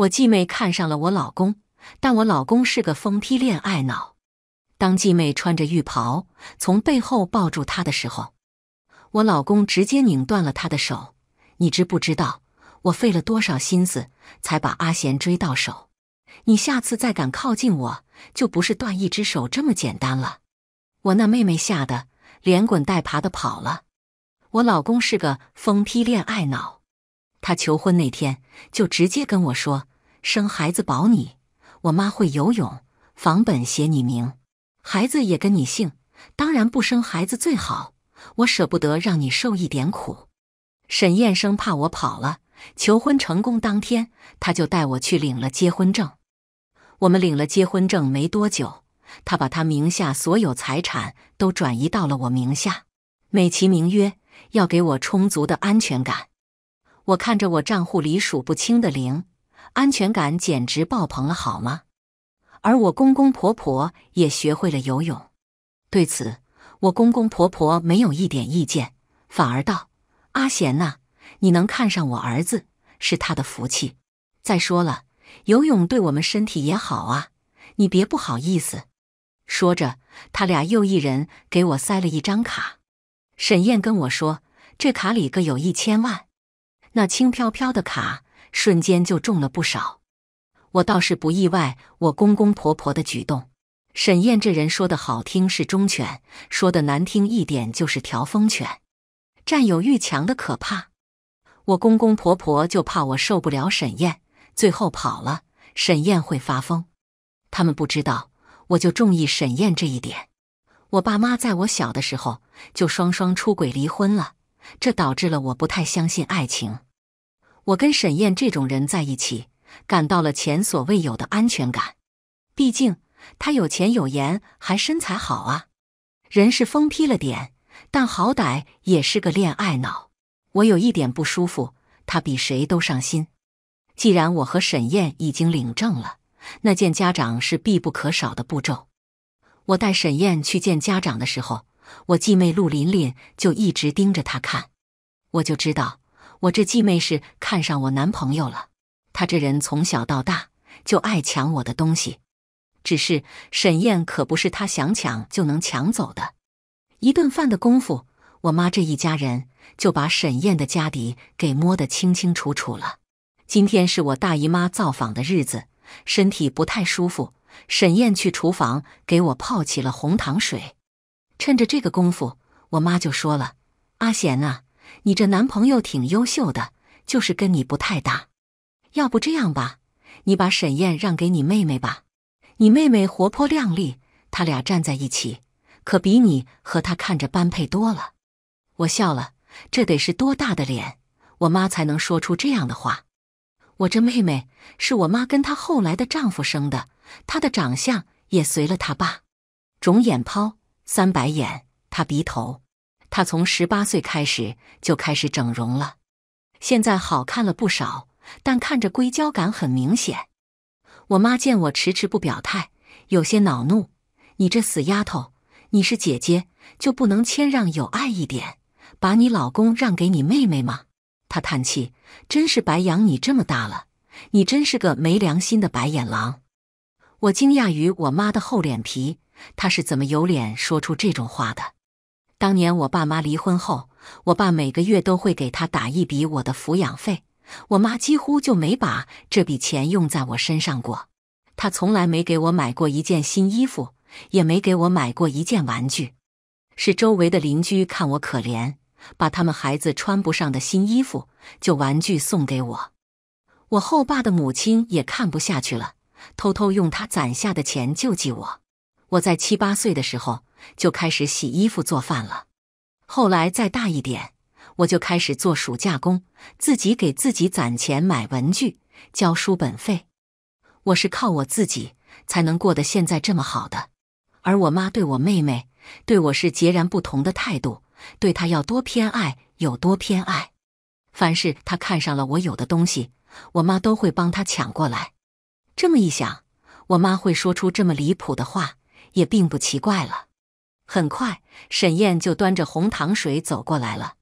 我继妹看上了我老公，但我老公是个疯批恋爱脑。当继妹穿着浴袍从背后抱住他的时候，我老公直接拧断了他的手。你知不知道我费了多少心思才把阿贤追到手？你下次再敢靠近我，就不是断一只手这么简单了。我那妹妹吓得连滚带爬的跑了。我老公是个疯批恋爱脑。他求婚那天就直接跟我说：“生孩子保你，我妈会游泳，房本写你名，孩子也跟你姓。当然不生孩子最好，我舍不得让你受一点苦。”沈燕生怕我跑了，求婚成功当天他就带我去领了结婚证。我们领了结婚证没多久，他把他名下所有财产都转移到了我名下，美其名曰要给我充足的安全感。我看着我账户里数不清的零，安全感简直爆棚了，好吗？而我公公婆婆也学会了游泳，对此我公公婆婆没有一点意见，反而道：“阿贤呐，你能看上我儿子，是他的福气。再说了，游泳对我们身体也好啊，你别不好意思。”说着，他俩又一人给我塞了一张卡。沈燕跟我说，这卡里各有一千万。那轻飘飘的卡瞬间就中了不少，我倒是不意外。我公公婆婆的举动，沈燕这人说的好听是忠犬，说的难听一点就是调风犬，占有欲强的可怕。我公公婆婆就怕我受不了沈燕，最后跑了，沈燕会发疯。他们不知道，我就中意沈燕这一点。我爸妈在我小的时候就双双出轨离婚了，这导致了我不太相信爱情。我跟沈燕这种人在一起，感到了前所未有的安全感。毕竟她有钱有颜，还身材好啊。人是疯批了点，但好歹也是个恋爱脑。我有一点不舒服，他比谁都上心。既然我和沈燕已经领证了，那见家长是必不可少的步骤。我带沈燕去见家长的时候，我继妹陆琳琳就一直盯着她看，我就知道。我这继妹是看上我男朋友了，他这人从小到大就爱抢我的东西，只是沈燕可不是他想抢就能抢走的。一顿饭的功夫，我妈这一家人就把沈燕的家底给摸得清清楚楚了。今天是我大姨妈造访的日子，身体不太舒服，沈燕去厨房给我泡起了红糖水。趁着这个功夫，我妈就说了：“阿贤啊。”你这男朋友挺优秀的，就是跟你不太搭。要不这样吧，你把沈燕让给你妹妹吧。你妹妹活泼靓丽，他俩站在一起，可比你和他看着般配多了。我笑了，这得是多大的脸，我妈才能说出这样的话？我这妹妹是我妈跟她后来的丈夫生的，她的长相也随了她爸，肿眼泡、三白眼，她鼻头。她从十八岁开始就开始整容了，现在好看了不少，但看着硅胶感很明显。我妈见我迟迟不表态，有些恼怒：“你这死丫头，你是姐姐就不能谦让有爱一点，把你老公让给你妹妹吗？”她叹气：“真是白养你这么大了，你真是个没良心的白眼狼。”我惊讶于我妈的厚脸皮，她是怎么有脸说出这种话的？当年我爸妈离婚后，我爸每个月都会给他打一笔我的抚养费，我妈几乎就没把这笔钱用在我身上过。他从来没给我买过一件新衣服，也没给我买过一件玩具。是周围的邻居看我可怜，把他们孩子穿不上的新衣服、旧玩具送给我。我后爸的母亲也看不下去了，偷偷用他攒下的钱救济我。我在七八岁的时候。就开始洗衣服、做饭了。后来再大一点，我就开始做暑假工，自己给自己攒钱买文具、交书本费。我是靠我自己才能过得现在这么好的。而我妈对我妹妹、对我是截然不同的态度，对她要多偏爱有多偏爱。凡是她看上了我有的东西，我妈都会帮她抢过来。这么一想，我妈会说出这么离谱的话，也并不奇怪了。很快，沈燕就端着红糖水走过来了。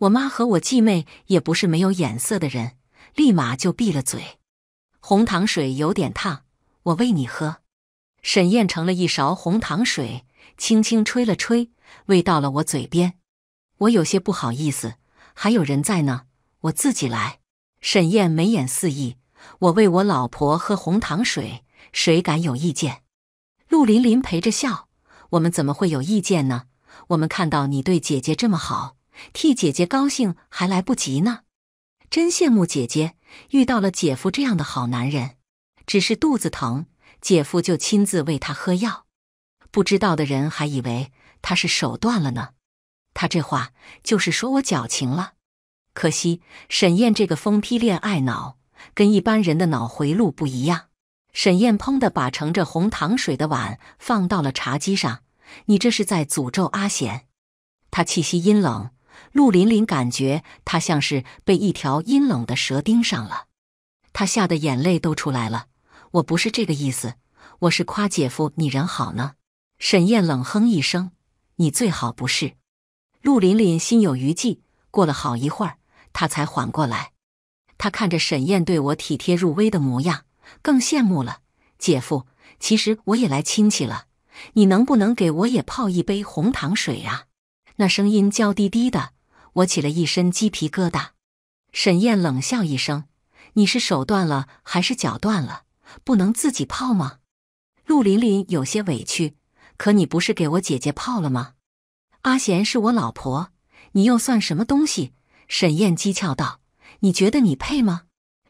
我妈和我继妹也不是没有眼色的人，立马就闭了嘴。红糖水有点烫，我喂你喝。沈燕盛了一勺红糖水，轻轻吹了吹，喂到了我嘴边。我有些不好意思，还有人在呢，我自己来。沈燕眉眼肆意，我喂我老婆喝红糖水，谁敢有意见？陆琳琳陪着笑。我们怎么会有意见呢？我们看到你对姐姐这么好，替姐姐高兴还来不及呢。真羡慕姐姐遇到了姐夫这样的好男人。只是肚子疼，姐夫就亲自喂她喝药。不知道的人还以为他是手断了呢。他这话就是说我矫情了。可惜沈燕这个疯批恋爱脑，跟一般人的脑回路不一样。沈燕砰地把盛着红糖水的碗放到了茶几上。你这是在诅咒阿贤？他气息阴冷，陆琳琳感觉他像是被一条阴冷的蛇盯上了，她吓得眼泪都出来了。我不是这个意思，我是夸姐夫你人好呢。沈燕冷哼一声：“你最好不是。”陆琳琳心有余悸，过了好一会儿，她才缓过来。她看着沈燕对我体贴入微的模样。更羡慕了，姐夫。其实我也来亲戚了，你能不能给我也泡一杯红糖水呀？那声音娇滴滴的，我起了一身鸡皮疙瘩。沈燕冷笑一声：“你是手断了还是脚断了？不能自己泡吗？”陆琳琳有些委屈：“可你不是给我姐姐泡了吗？”阿贤是我老婆，你又算什么东西？沈燕讥诮道：“你觉得你配吗？”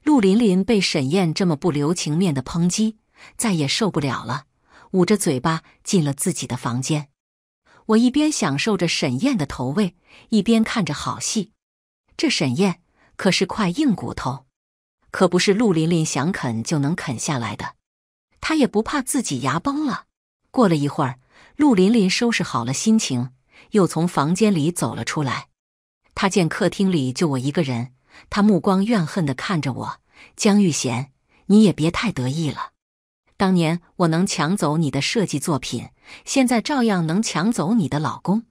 陆琳琳被沈燕这么不留情面的抨击，再也受不了了，捂着嘴巴进了自己的房间。我一边享受着沈燕的投喂，一边看着好戏。这沈燕可是块硬骨头，可不是陆琳琳想啃就能啃下来的。她也不怕自己牙崩了。过了一会儿，陆琳琳收拾好了心情，又从房间里走了出来。她见客厅里就我一个人。他目光怨恨地看着我，江玉贤，你也别太得意了。当年我能抢走你的设计作品，现在照样能抢走你的老公。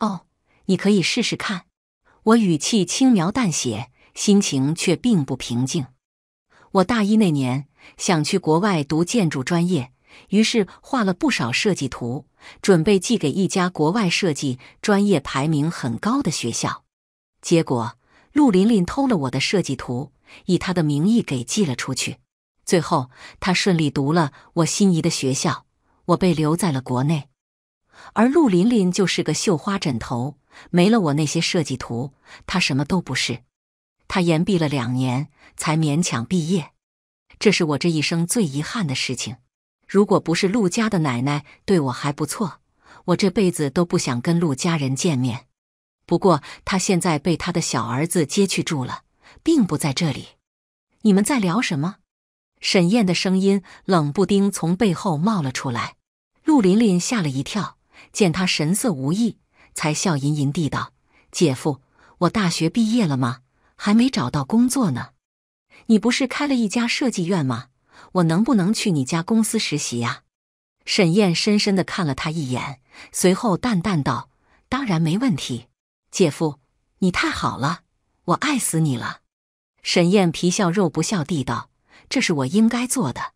哦，你可以试试看。我语气轻描淡写，心情却并不平静。我大一那年想去国外读建筑专业，于是画了不少设计图，准备寄给一家国外设计专业排名很高的学校。结果。陆琳琳偷了我的设计图，以她的名义给寄了出去。最后，她顺利读了我心仪的学校，我被留在了国内，而陆琳琳就是个绣花枕头。没了我那些设计图，她什么都不是。他延毕了两年才勉强毕业，这是我这一生最遗憾的事情。如果不是陆家的奶奶对我还不错，我这辈子都不想跟陆家人见面。不过他现在被他的小儿子接去住了，并不在这里。你们在聊什么？沈燕的声音冷不丁从背后冒了出来。陆琳琳吓了一跳，见她神色无异，才笑吟吟地道：“姐夫，我大学毕业了吗？还没找到工作呢。你不是开了一家设计院吗？我能不能去你家公司实习啊？”沈燕深深地看了她一眼，随后淡淡道：“当然没问题。”姐夫，你太好了，我爱死你了！沈燕皮笑肉不笑地道：“这是我应该做的。”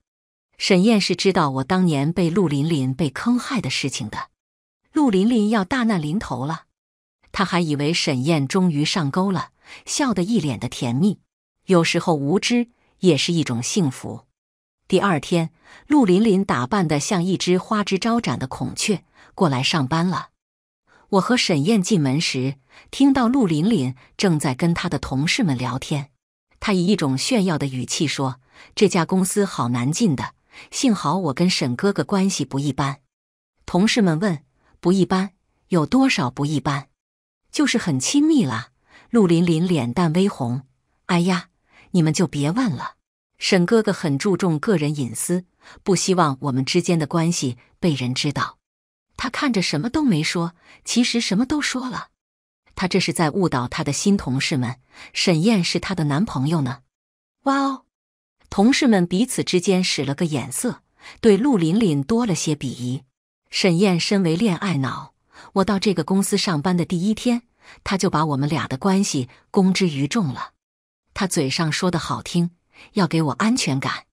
沈燕是知道我当年被陆琳琳被坑害的事情的，陆琳琳要大难临头了，他还以为沈燕终于上钩了，笑得一脸的甜蜜。有时候无知也是一种幸福。第二天，陆琳琳打扮的像一只花枝招展的孔雀，过来上班了。我和沈燕进门时，听到陆琳琳正在跟她的同事们聊天。她以一种炫耀的语气说：“这家公司好难进的，幸好我跟沈哥哥关系不一般。”同事们问：“不一般？有多少不一般？”“就是很亲密啦。”陆琳琳脸蛋微红，“哎呀，你们就别问了。沈哥哥很注重个人隐私，不希望我们之间的关系被人知道。”他看着，什么都没说，其实什么都说了。他这是在误导他的新同事们。沈燕是他的男朋友呢。哇哦，同事们彼此之间使了个眼色，对陆琳琳多了些鄙夷。沈燕身为恋爱脑，我到这个公司上班的第一天，他就把我们俩的关系公之于众了。他嘴上说的好听，要给我安全感，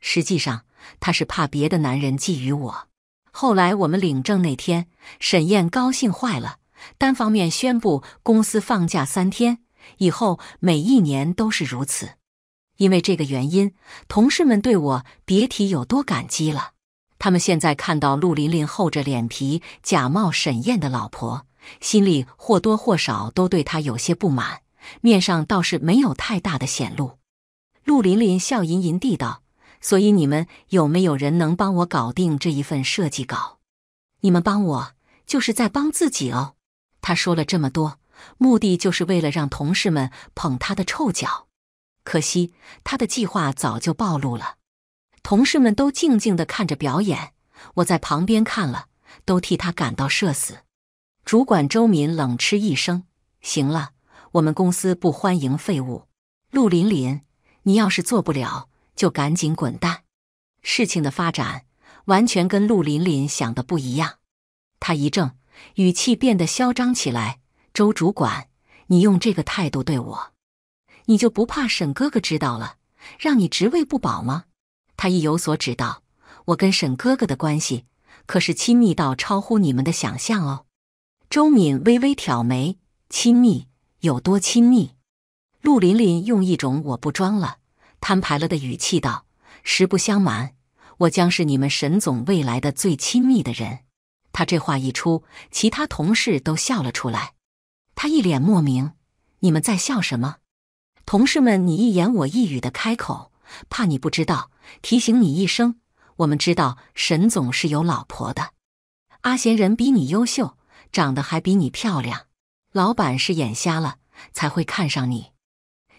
实际上他是怕别的男人觊觎我。后来我们领证那天，沈燕高兴坏了，单方面宣布公司放假三天，以后每一年都是如此。因为这个原因，同事们对我别提有多感激了。他们现在看到陆琳琳厚着脸皮假冒沈燕的老婆，心里或多或少都对她有些不满，面上倒是没有太大的显露。陆琳琳笑吟吟地道。所以你们有没有人能帮我搞定这一份设计稿？你们帮我就是在帮自己哦。他说了这么多，目的就是为了让同事们捧他的臭脚。可惜他的计划早就暴露了，同事们都静静地看着表演。我在旁边看了，都替他感到社死。主管周敏冷嗤一声：“行了，我们公司不欢迎废物。”陆林林，你要是做不了。就赶紧滚蛋！事情的发展完全跟陆琳琳想的不一样。他一怔，语气变得嚣张起来：“周主管，你用这个态度对我，你就不怕沈哥哥知道了，让你职位不保吗？”他意有所指道：“我跟沈哥哥的关系可是亲密到超乎你们的想象哦。”周敏微微挑眉：“亲密有多亲密？”陆琳琳用一种我不装了。摊牌了的语气道：“实不相瞒，我将是你们沈总未来的最亲密的人。”他这话一出，其他同事都笑了出来。他一脸莫名：“你们在笑什么？”同事们你一言我一语的开口：“怕你不知道，提醒你一声，我们知道沈总是有老婆的。阿贤人比你优秀，长得还比你漂亮。老板是眼瞎了才会看上你。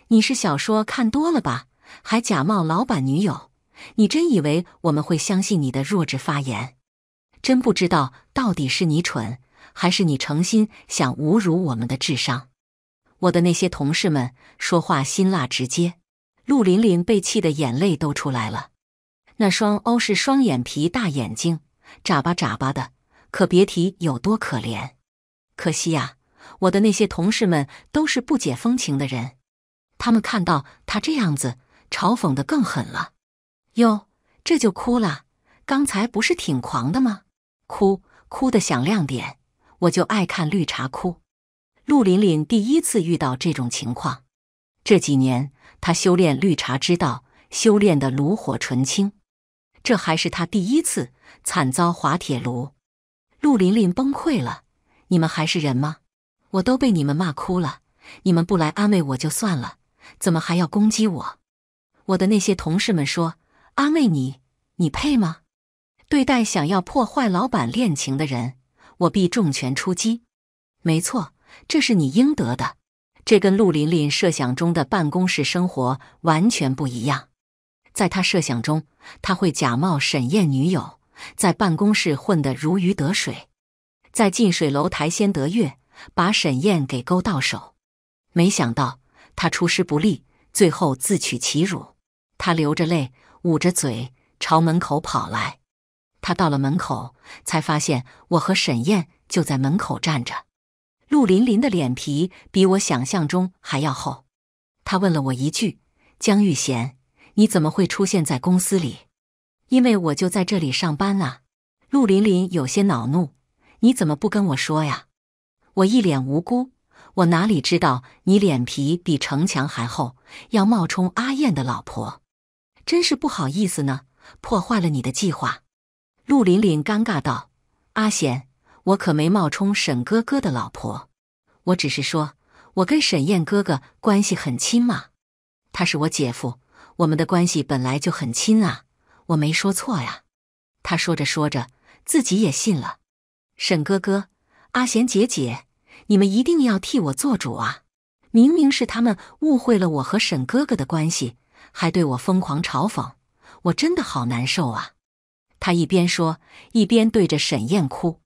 你是小说看多了吧？”还假冒老板女友，你真以为我们会相信你的弱智发言？真不知道到底是你蠢，还是你诚心想侮辱我们的智商？我的那些同事们说话辛辣直接，陆琳琳被气得眼泪都出来了。那双欧式双眼皮大眼睛，眨巴眨巴的，可别提有多可怜。可惜呀，我的那些同事们都是不解风情的人，他们看到他这样子。嘲讽的更狠了，哟，这就哭了？刚才不是挺狂的吗？哭，哭的响亮点，我就爱看绿茶哭。陆琳琳第一次遇到这种情况，这几年她修炼绿茶之道，修炼的炉火纯青，这还是他第一次惨遭滑铁卢。陆琳琳崩溃了，你们还是人吗？我都被你们骂哭了，你们不来安慰我就算了，怎么还要攻击我？我的那些同事们说：“安慰你，你配吗？对待想要破坏老板恋情的人，我必重拳出击。没错，这是你应得的。这跟陆琳琳设想中的办公室生活完全不一样。在他设想中，他会假冒沈燕女友，在办公室混得如鱼得水，在近水楼台先得月，把沈燕给勾到手。没想到他出师不利，最后自取其辱。”他流着泪，捂着嘴朝门口跑来。他到了门口，才发现我和沈燕就在门口站着。陆林林的脸皮比我想象中还要厚。他问了我一句：“江玉贤，你怎么会出现在公司里？”“因为我就在这里上班啊。”陆林林有些恼怒：“你怎么不跟我说呀？”我一脸无辜：“我哪里知道你脸皮比城墙还厚，要冒充阿燕的老婆。”真是不好意思呢，破坏了你的计划。”陆琳琳尴尬道，“阿贤，我可没冒充沈哥哥的老婆，我只是说我跟沈燕哥哥关系很亲嘛，他是我姐夫，我们的关系本来就很亲啊，我没说错呀。”他说着说着，自己也信了。沈哥哥，阿贤姐姐，你们一定要替我做主啊！明明是他们误会了我和沈哥哥的关系。还对我疯狂嘲讽，我真的好难受啊！他一边说，一边对着沈燕哭，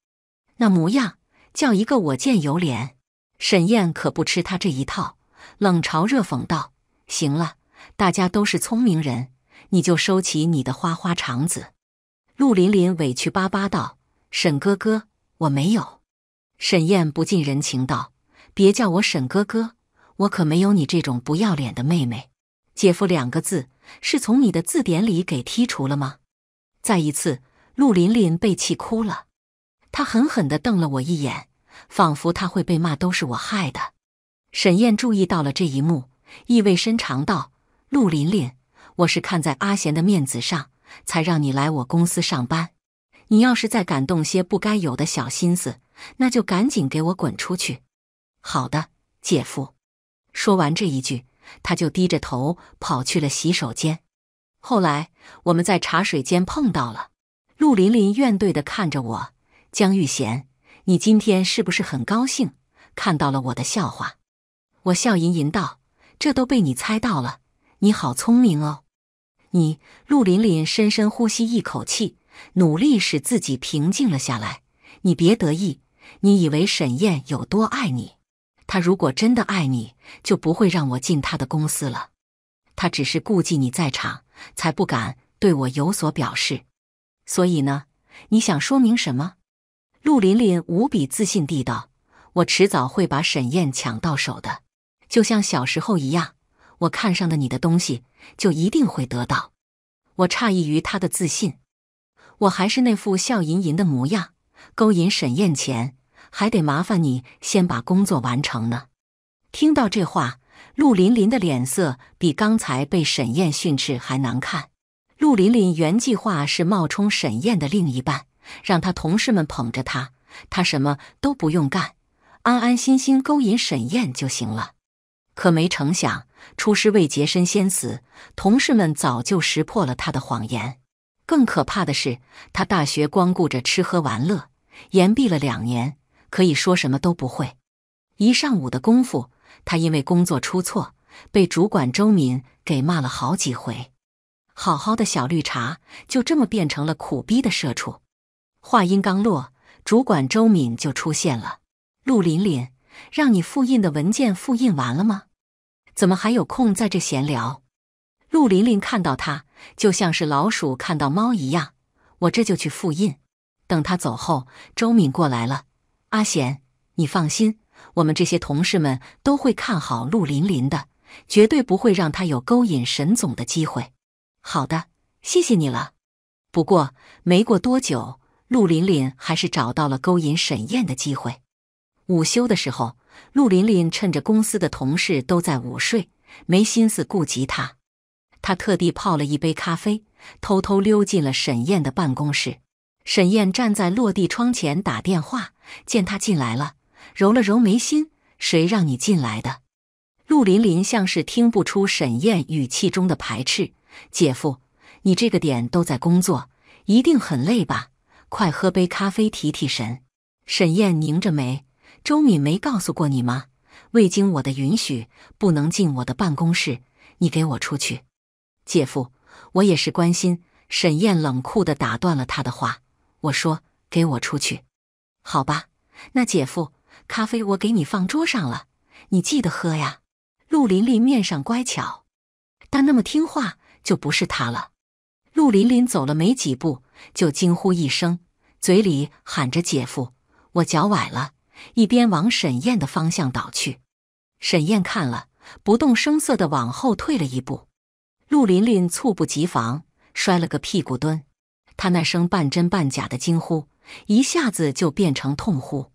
那模样叫一个我见犹怜。沈燕可不吃他这一套，冷嘲热讽道：“行了，大家都是聪明人，你就收起你的花花肠子。”陆琳琳委屈巴巴道：“沈哥哥，我没有。”沈燕不近人情道：“别叫我沈哥哥，我可没有你这种不要脸的妹妹。”姐夫两个字是从你的字典里给剔除了吗？再一次，陆琳琳被气哭了，她狠狠的瞪了我一眼，仿佛她会被骂都是我害的。沈燕注意到了这一幕，意味深长道：“陆琳琳，我是看在阿贤的面子上才让你来我公司上班，你要是再敢动些不该有的小心思，那就赶紧给我滚出去。”“好的，姐夫。”说完这一句。他就低着头跑去了洗手间。后来我们在茶水间碰到了，陆琳琳怨怼地看着我：“江玉贤，你今天是不是很高兴看到了我的笑话？”我笑吟吟道：“这都被你猜到了，你好聪明哦。”你，陆琳琳深深呼吸一口气，努力使自己平静了下来。你别得意，你以为沈燕有多爱你？他如果真的爱你，就不会让我进他的公司了。他只是顾忌你在场，才不敢对我有所表示。所以呢，你想说明什么？陆琳琳无比自信地道：“我迟早会把沈燕抢到手的，就像小时候一样，我看上的你的东西，就一定会得到。”我诧异于他的自信，我还是那副笑吟吟的模样，勾引沈燕前。还得麻烦你先把工作完成呢。听到这话，陆琳琳的脸色比刚才被沈燕训斥还难看。陆琳琳原计划是冒充沈燕的另一半，让他同事们捧着她，她什么都不用干，安安心心勾引沈燕就行了。可没成想，出师未捷身先死，同事们早就识破了他的谎言。更可怕的是，他大学光顾着吃喝玩乐，延毕了两年。可以说什么都不会，一上午的功夫，他因为工作出错，被主管周敏给骂了好几回。好好的小绿茶就这么变成了苦逼的社畜。话音刚落，主管周敏就出现了。陆琳琳，让你复印的文件复印完了吗？怎么还有空在这闲聊？陆琳琳看到他，就像是老鼠看到猫一样。我这就去复印。等他走后，周敏过来了。阿贤，你放心，我们这些同事们都会看好陆林林的，绝对不会让他有勾引沈总的机会。好的，谢谢你了。不过没过多久，陆林林还是找到了勾引沈燕的机会。午休的时候，陆林林趁着公司的同事都在午睡，没心思顾及他，他特地泡了一杯咖啡，偷偷溜进了沈燕的办公室。沈燕站在落地窗前打电话。见他进来了，揉了揉眉心。谁让你进来的？陆琳琳像是听不出沈燕语气中的排斥。姐夫，你这个点都在工作，一定很累吧？快喝杯咖啡提提神。沈燕拧着眉。周敏没告诉过你吗？未经我的允许，不能进我的办公室。你给我出去！姐夫，我也是关心。沈燕冷酷地打断了他的话。我说，给我出去。好吧，那姐夫，咖啡我给你放桌上了，你记得喝呀。陆琳琳面上乖巧，但那么听话就不是她了。陆琳琳走了没几步，就惊呼一声，嘴里喊着“姐夫，我脚崴了”，一边往沈燕的方向倒去。沈燕看了，不动声色地往后退了一步。陆琳琳猝不及防，摔了个屁股蹲。她那声半真半假的惊呼。一下子就变成痛呼。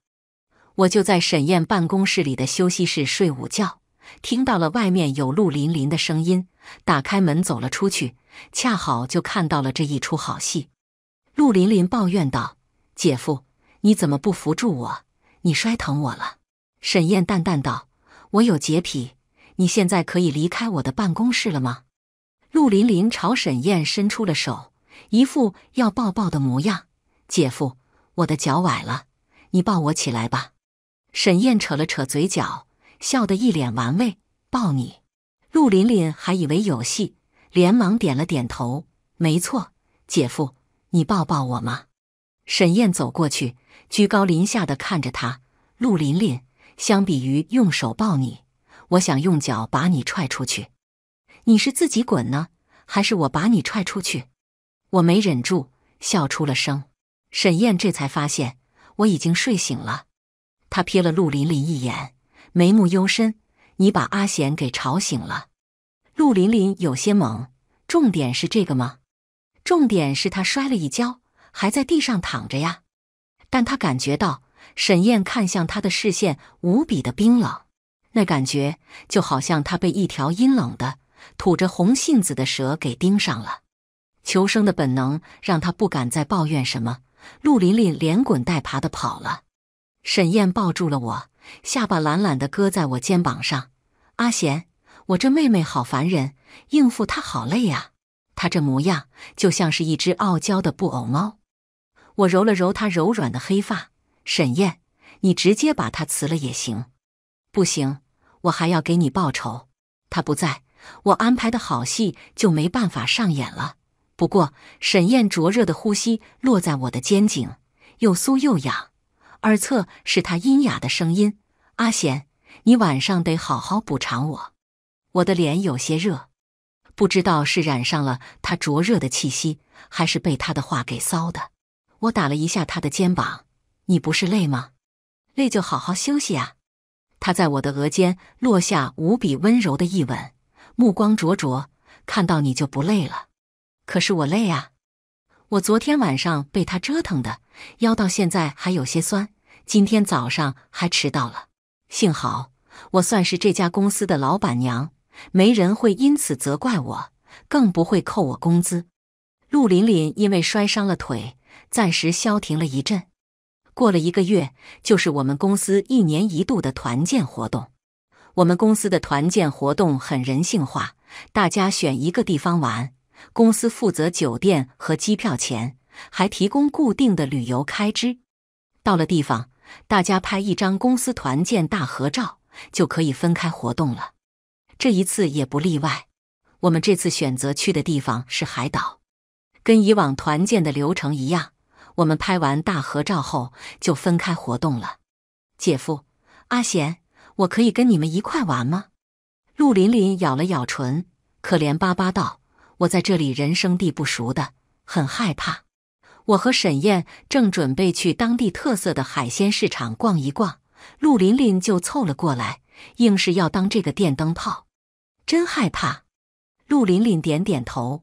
我就在沈燕办公室里的休息室睡午觉，听到了外面有陆林林的声音，打开门走了出去，恰好就看到了这一出好戏。陆林林抱怨道：“姐夫，你怎么不扶住我？你摔疼我了。”沈燕淡淡道：“我有洁癖，你现在可以离开我的办公室了吗？”陆林林朝沈燕伸出了手，一副要抱抱的模样。姐夫。我的脚崴了，你抱我起来吧。沈燕扯了扯嘴角，笑得一脸玩味。抱你，陆琳琳还以为有戏，连忙点了点头。没错，姐夫，你抱抱我吗？”沈燕走过去，居高临下的看着她。陆琳琳，相比于用手抱你，我想用脚把你踹出去。你是自己滚呢，还是我把你踹出去？我没忍住，笑出了声。沈燕这才发现我已经睡醒了，她瞥了陆琳琳一眼，眉目幽深：“你把阿贤给吵醒了。”陆琳琳有些懵：“重点是这个吗？重点是他摔了一跤，还在地上躺着呀。”但他感觉到沈燕看向他的视线无比的冰冷，那感觉就好像他被一条阴冷的吐着红信子的蛇给盯上了。求生的本能让他不敢再抱怨什么。陆琳琳连滚带爬的跑了，沈燕抱住了我，下巴懒懒地搁在我肩膀上。阿贤，我这妹妹好烦人，应付她好累啊。她这模样就像是一只傲娇的布偶猫。我揉了揉她柔软的黑发。沈燕，你直接把她辞了也行。不行，我还要给你报仇。她不在，我安排的好戏就没办法上演了。不过，沈燕灼热的呼吸落在我的肩颈，又酥又痒。耳侧是他阴哑的声音：“阿贤，你晚上得好好补偿我。”我的脸有些热，不知道是染上了他灼热的气息，还是被他的话给骚的。我打了一下他的肩膀：“你不是累吗？累就好好休息啊。”他在我的额间落下无比温柔的一吻，目光灼灼，看到你就不累了。可是我累啊！我昨天晚上被他折腾的腰到现在还有些酸，今天早上还迟到了。幸好我算是这家公司的老板娘，没人会因此责怪我，更不会扣我工资。陆琳琳因为摔伤了腿，暂时消停了一阵。过了一个月，就是我们公司一年一度的团建活动。我们公司的团建活动很人性化，大家选一个地方玩。公司负责酒店和机票钱，还提供固定的旅游开支。到了地方，大家拍一张公司团建大合照，就可以分开活动了。这一次也不例外。我们这次选择去的地方是海岛，跟以往团建的流程一样。我们拍完大合照后，就分开活动了。姐夫，阿贤，我可以跟你们一块玩吗？陆琳琳咬了咬唇，可怜巴巴道。我在这里人生地不熟的，很害怕。我和沈燕正准备去当地特色的海鲜市场逛一逛，陆琳琳就凑了过来，硬是要当这个电灯泡。真害怕！陆琳琳点点头。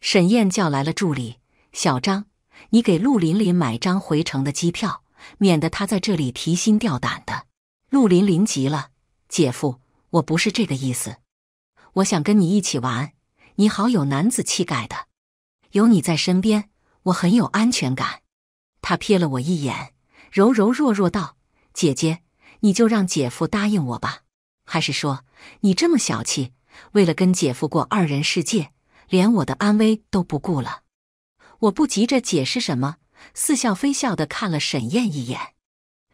沈燕叫来了助理小张：“你给陆琳琳买张回程的机票，免得她在这里提心吊胆的。”陆琳琳急了：“姐夫，我不是这个意思，我想跟你一起玩。”你好，有男子气概的，有你在身边，我很有安全感。他瞥了我一眼，柔柔弱弱道：“姐姐，你就让姐夫答应我吧。”还是说你这么小气，为了跟姐夫过二人世界，连我的安危都不顾了？我不急着解释什么，似笑非笑的看了沈燕一眼。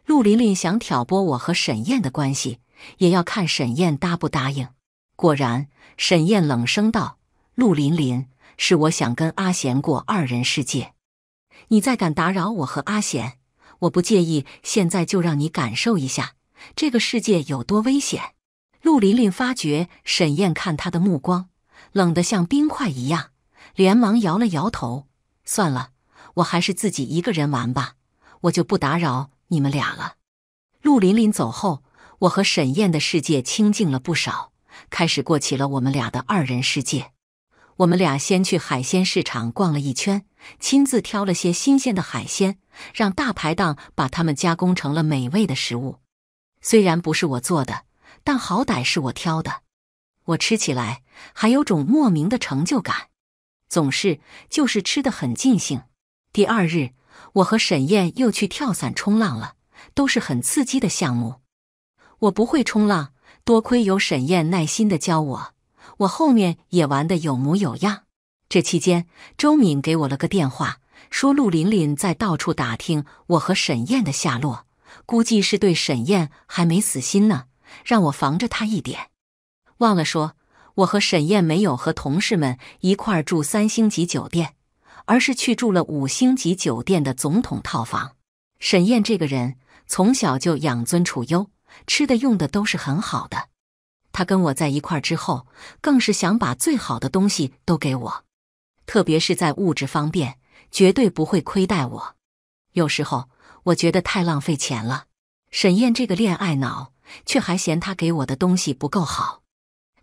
陆琳琳想挑拨我和沈燕的关系，也要看沈燕答不答应。果然，沈燕冷声道。陆琳琳，是我想跟阿贤过二人世界。你再敢打扰我和阿贤，我不介意现在就让你感受一下这个世界有多危险。陆琳琳发觉沈燕看她的目光冷得像冰块一样，连忙摇了摇头。算了，我还是自己一个人玩吧，我就不打扰你们俩了。陆琳琳走后，我和沈燕的世界清静了不少，开始过起了我们俩的二人世界。我们俩先去海鲜市场逛了一圈，亲自挑了些新鲜的海鲜，让大排档把它们加工成了美味的食物。虽然不是我做的，但好歹是我挑的，我吃起来还有种莫名的成就感，总是就是吃的很尽兴。第二日，我和沈燕又去跳伞、冲浪了，都是很刺激的项目。我不会冲浪，多亏有沈燕耐心的教我。我后面也玩得有模有样。这期间，周敏给我了个电话，说陆琳琳在到处打听我和沈燕的下落，估计是对沈燕还没死心呢，让我防着她一点。忘了说，我和沈燕没有和同事们一块住三星级酒店，而是去住了五星级酒店的总统套房。沈燕这个人从小就养尊处优，吃的用的都是很好的。他跟我在一块之后，更是想把最好的东西都给我，特别是在物质方面，绝对不会亏待我。有时候我觉得太浪费钱了。沈燕这个恋爱脑，却还嫌他给我的东西不够好。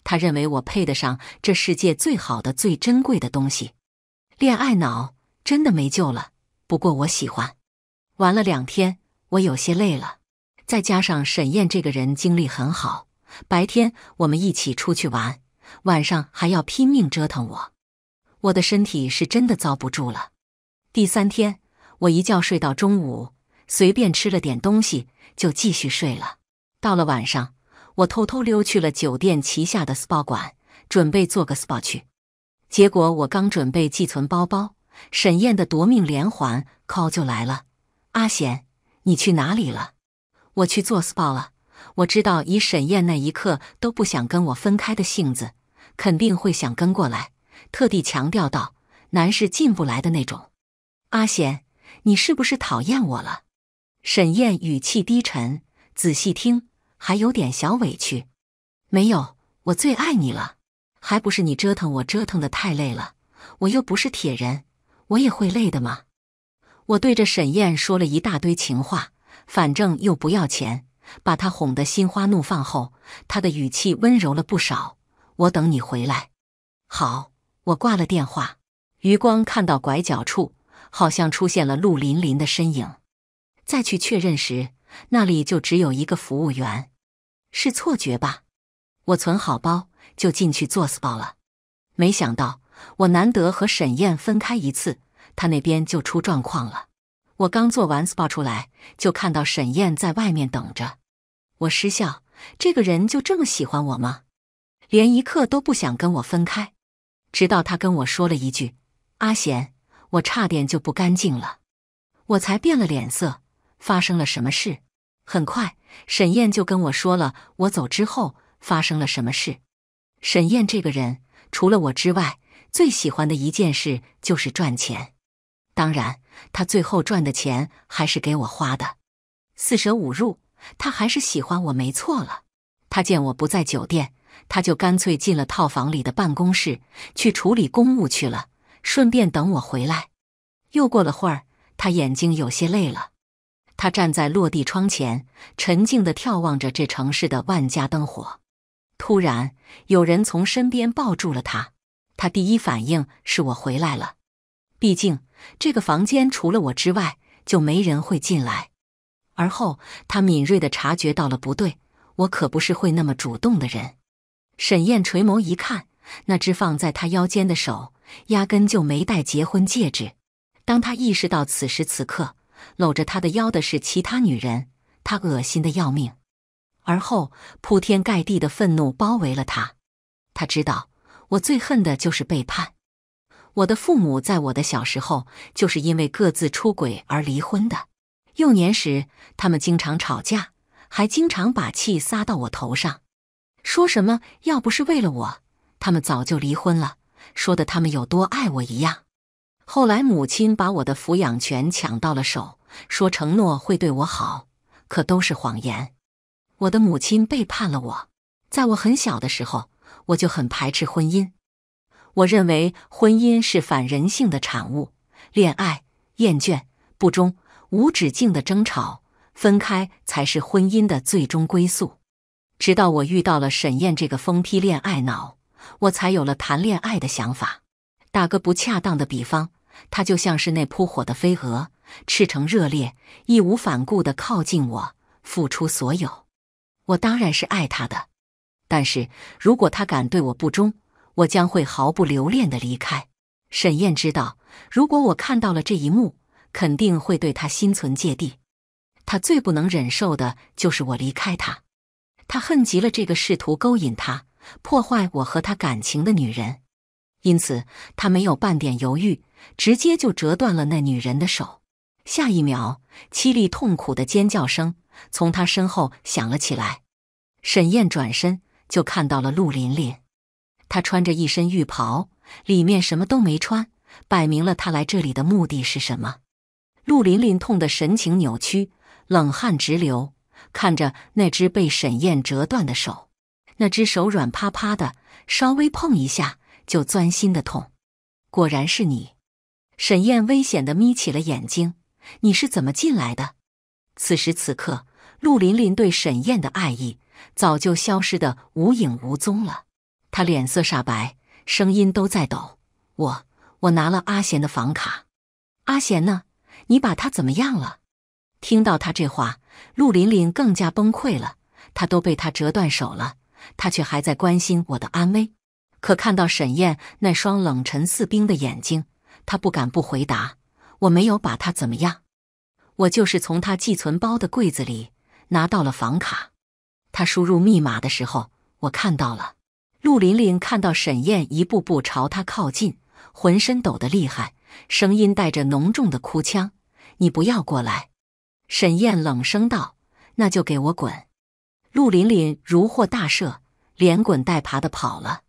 他认为我配得上这世界最好的、最珍贵的东西。恋爱脑真的没救了。不过我喜欢。玩了两天，我有些累了，再加上沈燕这个人精力很好。白天我们一起出去玩，晚上还要拼命折腾我，我的身体是真的遭不住了。第三天，我一觉睡到中午，随便吃了点东西就继续睡了。到了晚上，我偷偷溜去了酒店旗下的 SPA 馆，准备做个 SPA 去。结果我刚准备寄存包包，沈燕的夺命连环 call 就来了：“阿贤，你去哪里了？我去做 SPA 了。”我知道，以沈燕那一刻都不想跟我分开的性子，肯定会想跟过来。特地强调道：“男是进不来的那种。”阿贤，你是不是讨厌我了？沈燕语气低沉，仔细听还有点小委屈。没有，我最爱你了，还不是你折腾我，折腾的太累了。我又不是铁人，我也会累的嘛。我对着沈燕说了一大堆情话，反正又不要钱。把他哄得心花怒放后，他的语气温柔了不少。我等你回来。好，我挂了电话。余光看到拐角处好像出现了陆林林的身影，再去确认时，那里就只有一个服务员，是错觉吧？我存好包就进去做 SPA 了。没想到我难得和沈燕分开一次，她那边就出状况了。我刚做完 SPA 出来，就看到沈燕在外面等着。我失笑，这个人就这么喜欢我吗？连一刻都不想跟我分开。直到他跟我说了一句：“阿贤，我差点就不干净了。”我才变了脸色。发生了什么事？很快，沈燕就跟我说了我走之后发生了什么事。沈燕这个人，除了我之外，最喜欢的一件事就是赚钱。当然，他最后赚的钱还是给我花的。四舍五入，他还是喜欢我没错了。他见我不在酒店，他就干脆进了套房里的办公室去处理公务去了，顺便等我回来。又过了会儿，他眼睛有些累了，他站在落地窗前，沉静的眺望着这城市的万家灯火。突然，有人从身边抱住了他，他第一反应是我回来了，毕竟。这个房间除了我之外，就没人会进来。而后，他敏锐地察觉到了不对，我可不是会那么主动的人。沈燕垂眸一看，那只放在她腰间的手，压根就没戴结婚戒指。当她意识到此时此刻搂着她的腰的是其他女人，她恶心的要命。而后，铺天盖地的愤怒包围了她。她知道，我最恨的就是背叛。我的父母在我的小时候就是因为各自出轨而离婚的。幼年时，他们经常吵架，还经常把气撒到我头上，说什么要不是为了我，他们早就离婚了，说的他们有多爱我一样。后来，母亲把我的抚养权抢到了手，说承诺会对我好，可都是谎言。我的母亲背叛了我。在我很小的时候，我就很排斥婚姻。我认为婚姻是反人性的产物，恋爱厌倦、不忠、无止境的争吵、分开才是婚姻的最终归宿。直到我遇到了沈燕这个疯批恋爱脑，我才有了谈恋爱的想法。打个不恰当的比方，他就像是那扑火的飞蛾，赤诚热烈、义无反顾的靠近我，付出所有。我当然是爱他的，但是如果他敢对我不忠。我将会毫不留恋的离开。沈燕知道，如果我看到了这一幕，肯定会对她心存芥蒂。她最不能忍受的就是我离开她。他恨极了这个试图勾引他、破坏我和他感情的女人。因此，他没有半点犹豫，直接就折断了那女人的手。下一秒，凄厉痛苦的尖叫声从他身后响了起来。沈燕转身就看到了陆琳琳。她穿着一身浴袍，里面什么都没穿，摆明了她来这里的目的是什么？陆琳琳痛得神情扭曲，冷汗直流，看着那只被沈燕折断的手，那只手软趴趴的，稍微碰一下就钻心的痛。果然是你，沈燕危险的眯起了眼睛。你是怎么进来的？此时此刻，陆琳琳对沈燕的爱意早就消失得无影无踪了。他脸色煞白，声音都在抖。我我拿了阿贤的房卡，阿贤呢？你把他怎么样了？听到他这话，陆琳琳更加崩溃了。他都被他折断手了，他却还在关心我的安危。可看到沈燕那双冷沉似冰的眼睛，他不敢不回答。我没有把他怎么样，我就是从他寄存包的柜子里拿到了房卡。他输入密码的时候，我看到了。陆琳琳看到沈燕一步步朝她靠近，浑身抖得厉害，声音带着浓重的哭腔：“你不要过来！”沈燕冷声道：“那就给我滚！”陆琳琳如获大赦，连滚带爬的跑了。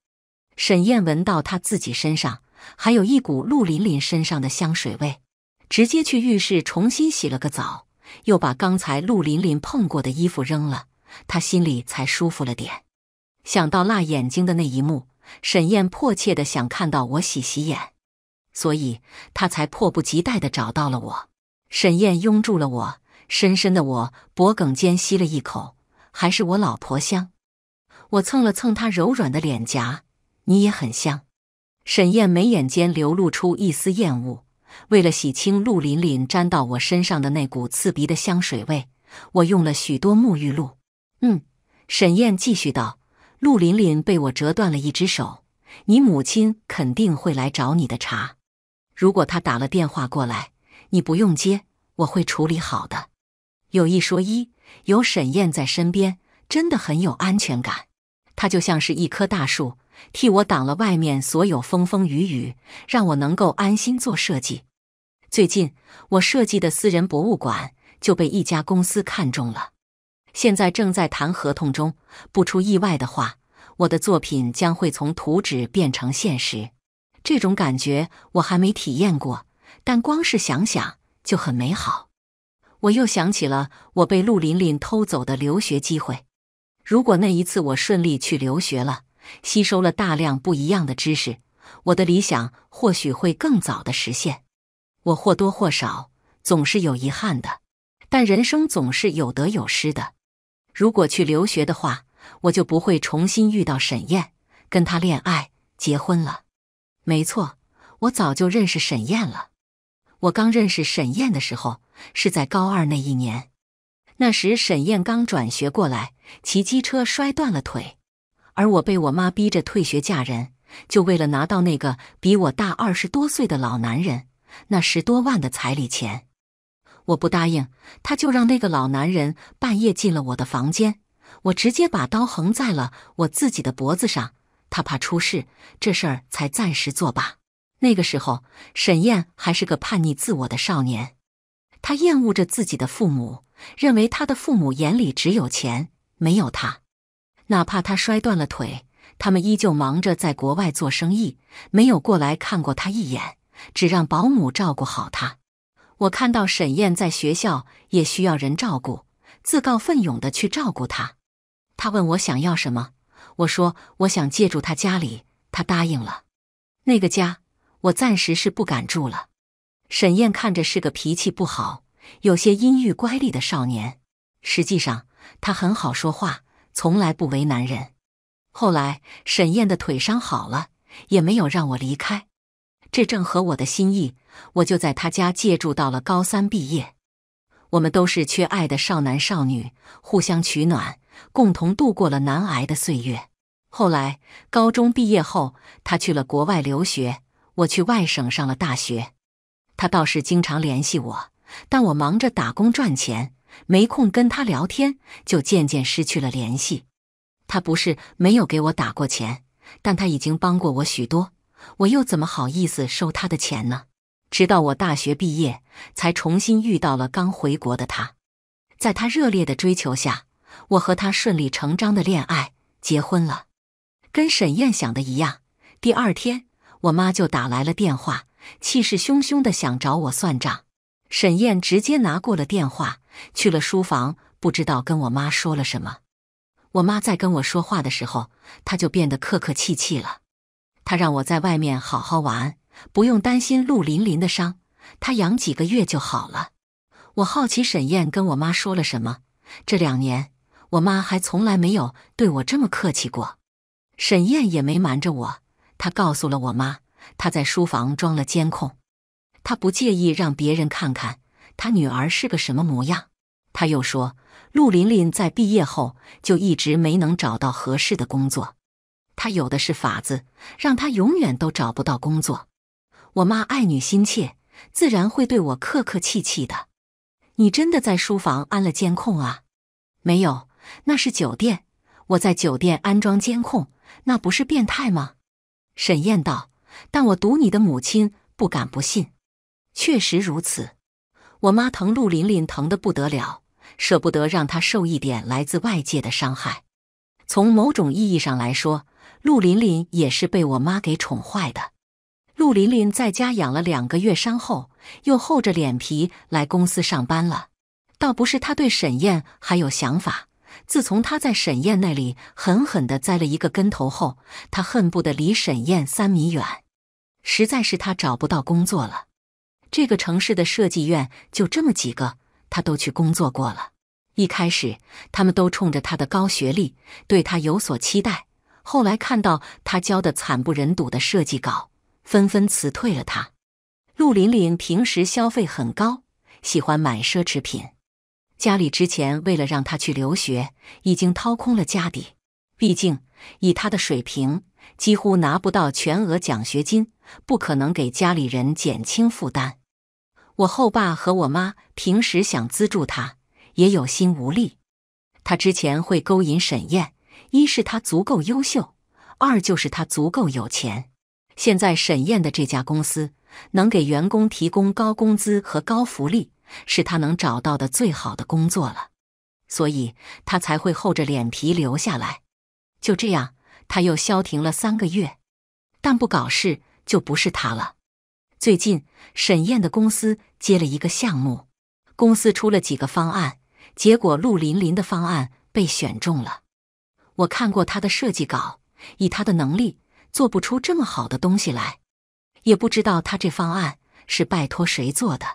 沈燕闻到她自己身上还有一股陆琳琳身上的香水味，直接去浴室重新洗了个澡，又把刚才陆琳琳碰过的衣服扔了，她心里才舒服了点。想到辣眼睛的那一幕，沈燕迫切的想看到我洗洗眼，所以她才迫不及待的找到了我。沈燕拥住了我，深深的我脖颈间吸了一口，还是我老婆香。我蹭了蹭她柔软的脸颊，你也很香。沈燕眉眼间流露出一丝厌恶。为了洗清陆琳琳沾到我身上的那股刺鼻的香水味，我用了许多沐浴露。嗯，沈燕继续道。陆琳琳被我折断了一只手，你母亲肯定会来找你的茬。如果她打了电话过来，你不用接，我会处理好的。有一说一，有沈燕在身边，真的很有安全感。她就像是一棵大树，替我挡了外面所有风风雨雨，让我能够安心做设计。最近我设计的私人博物馆就被一家公司看中了。现在正在谈合同中，不出意外的话，我的作品将会从图纸变成现实。这种感觉我还没体验过，但光是想想就很美好。我又想起了我被陆琳琳偷走的留学机会。如果那一次我顺利去留学了，吸收了大量不一样的知识，我的理想或许会更早的实现。我或多或少总是有遗憾的，但人生总是有得有失的。如果去留学的话，我就不会重新遇到沈燕，跟她恋爱、结婚了。没错，我早就认识沈燕了。我刚认识沈燕的时候是在高二那一年，那时沈燕刚转学过来，骑机车摔断了腿，而我被我妈逼着退学嫁人，就为了拿到那个比我大二十多岁的老男人那十多万的彩礼钱。我不答应，他就让那个老男人半夜进了我的房间。我直接把刀横在了我自己的脖子上。他怕出事，这事儿才暂时作罢。那个时候，沈燕还是个叛逆自我的少年，他厌恶着自己的父母，认为他的父母眼里只有钱，没有他。哪怕他摔断了腿，他们依旧忙着在国外做生意，没有过来看过他一眼，只让保姆照顾好他。我看到沈燕在学校也需要人照顾，自告奋勇的去照顾她。她问我想要什么，我说我想借住她家里，她答应了。那个家我暂时是不敢住了。沈燕看着是个脾气不好、有些阴郁乖戾的少年，实际上他很好说话，从来不为难人。后来沈燕的腿伤好了，也没有让我离开。这正合我的心意，我就在他家借住到了高三毕业。我们都是缺爱的少男少女，互相取暖，共同度过了难挨的岁月。后来高中毕业后，他去了国外留学，我去外省上了大学。他倒是经常联系我，但我忙着打工赚钱，没空跟他聊天，就渐渐失去了联系。他不是没有给我打过钱，但他已经帮过我许多。我又怎么好意思收他的钱呢？直到我大学毕业，才重新遇到了刚回国的他。在他热烈的追求下，我和他顺理成章的恋爱、结婚了。跟沈燕想的一样，第二天我妈就打来了电话，气势汹汹的想找我算账。沈燕直接拿过了电话，去了书房，不知道跟我妈说了什么。我妈在跟我说话的时候，他就变得客客气气了。他让我在外面好好玩，不用担心陆琳琳的伤，他养几个月就好了。我好奇沈燕跟我妈说了什么。这两年，我妈还从来没有对我这么客气过。沈燕也没瞒着我，她告诉了我妈，她在书房装了监控，她不介意让别人看看她女儿是个什么模样。她又说，陆琳琳在毕业后就一直没能找到合适的工作。他有的是法子，让他永远都找不到工作。我妈爱女心切，自然会对我客客气气的。你真的在书房安了监控啊？没有，那是酒店。我在酒店安装监控，那不是变态吗？沈燕道。但我赌你的母亲不敢不信。确实如此。我妈疼陆琳琳疼得不得了，舍不得让她受一点来自外界的伤害。从某种意义上来说。陆琳琳也是被我妈给宠坏的。陆琳琳在家养了两个月伤后，又厚着脸皮来公司上班了。倒不是她对沈燕还有想法，自从她在沈燕那里狠狠地栽了一个跟头后，她恨不得离沈燕三米远。实在是她找不到工作了，这个城市的设计院就这么几个，她都去工作过了。一开始，他们都冲着她的高学历，对她有所期待。后来看到他交的惨不忍睹的设计稿，纷纷辞退了他。陆琳琳平时消费很高，喜欢买奢侈品。家里之前为了让他去留学，已经掏空了家底。毕竟以他的水平，几乎拿不到全额奖学金，不可能给家里人减轻负担。我后爸和我妈平时想资助他，也有心无力。他之前会勾引沈燕。一是他足够优秀，二就是他足够有钱。现在沈燕的这家公司能给员工提供高工资和高福利，是他能找到的最好的工作了，所以他才会厚着脸皮留下来。就这样，他又消停了三个月，但不搞事就不是他了。最近，沈燕的公司接了一个项目，公司出了几个方案，结果陆林林的方案被选中了。我看过他的设计稿，以他的能力做不出这么好的东西来，也不知道他这方案是拜托谁做的。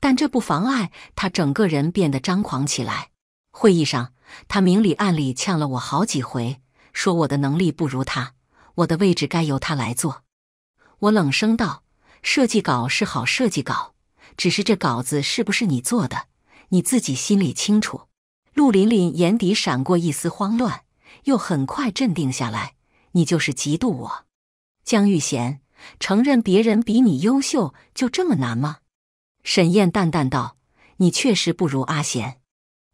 但这不妨碍他整个人变得张狂起来。会议上，他明里暗里呛了我好几回，说我的能力不如他，我的位置该由他来做。我冷声道：“设计稿是好设计稿，只是这稿子是不是你做的，你自己心里清楚。”陆琳琳眼底闪过一丝慌乱。又很快镇定下来。你就是嫉妒我，江玉贤。承认别人比你优秀，就这么难吗？沈燕淡淡道：“你确实不如阿贤。”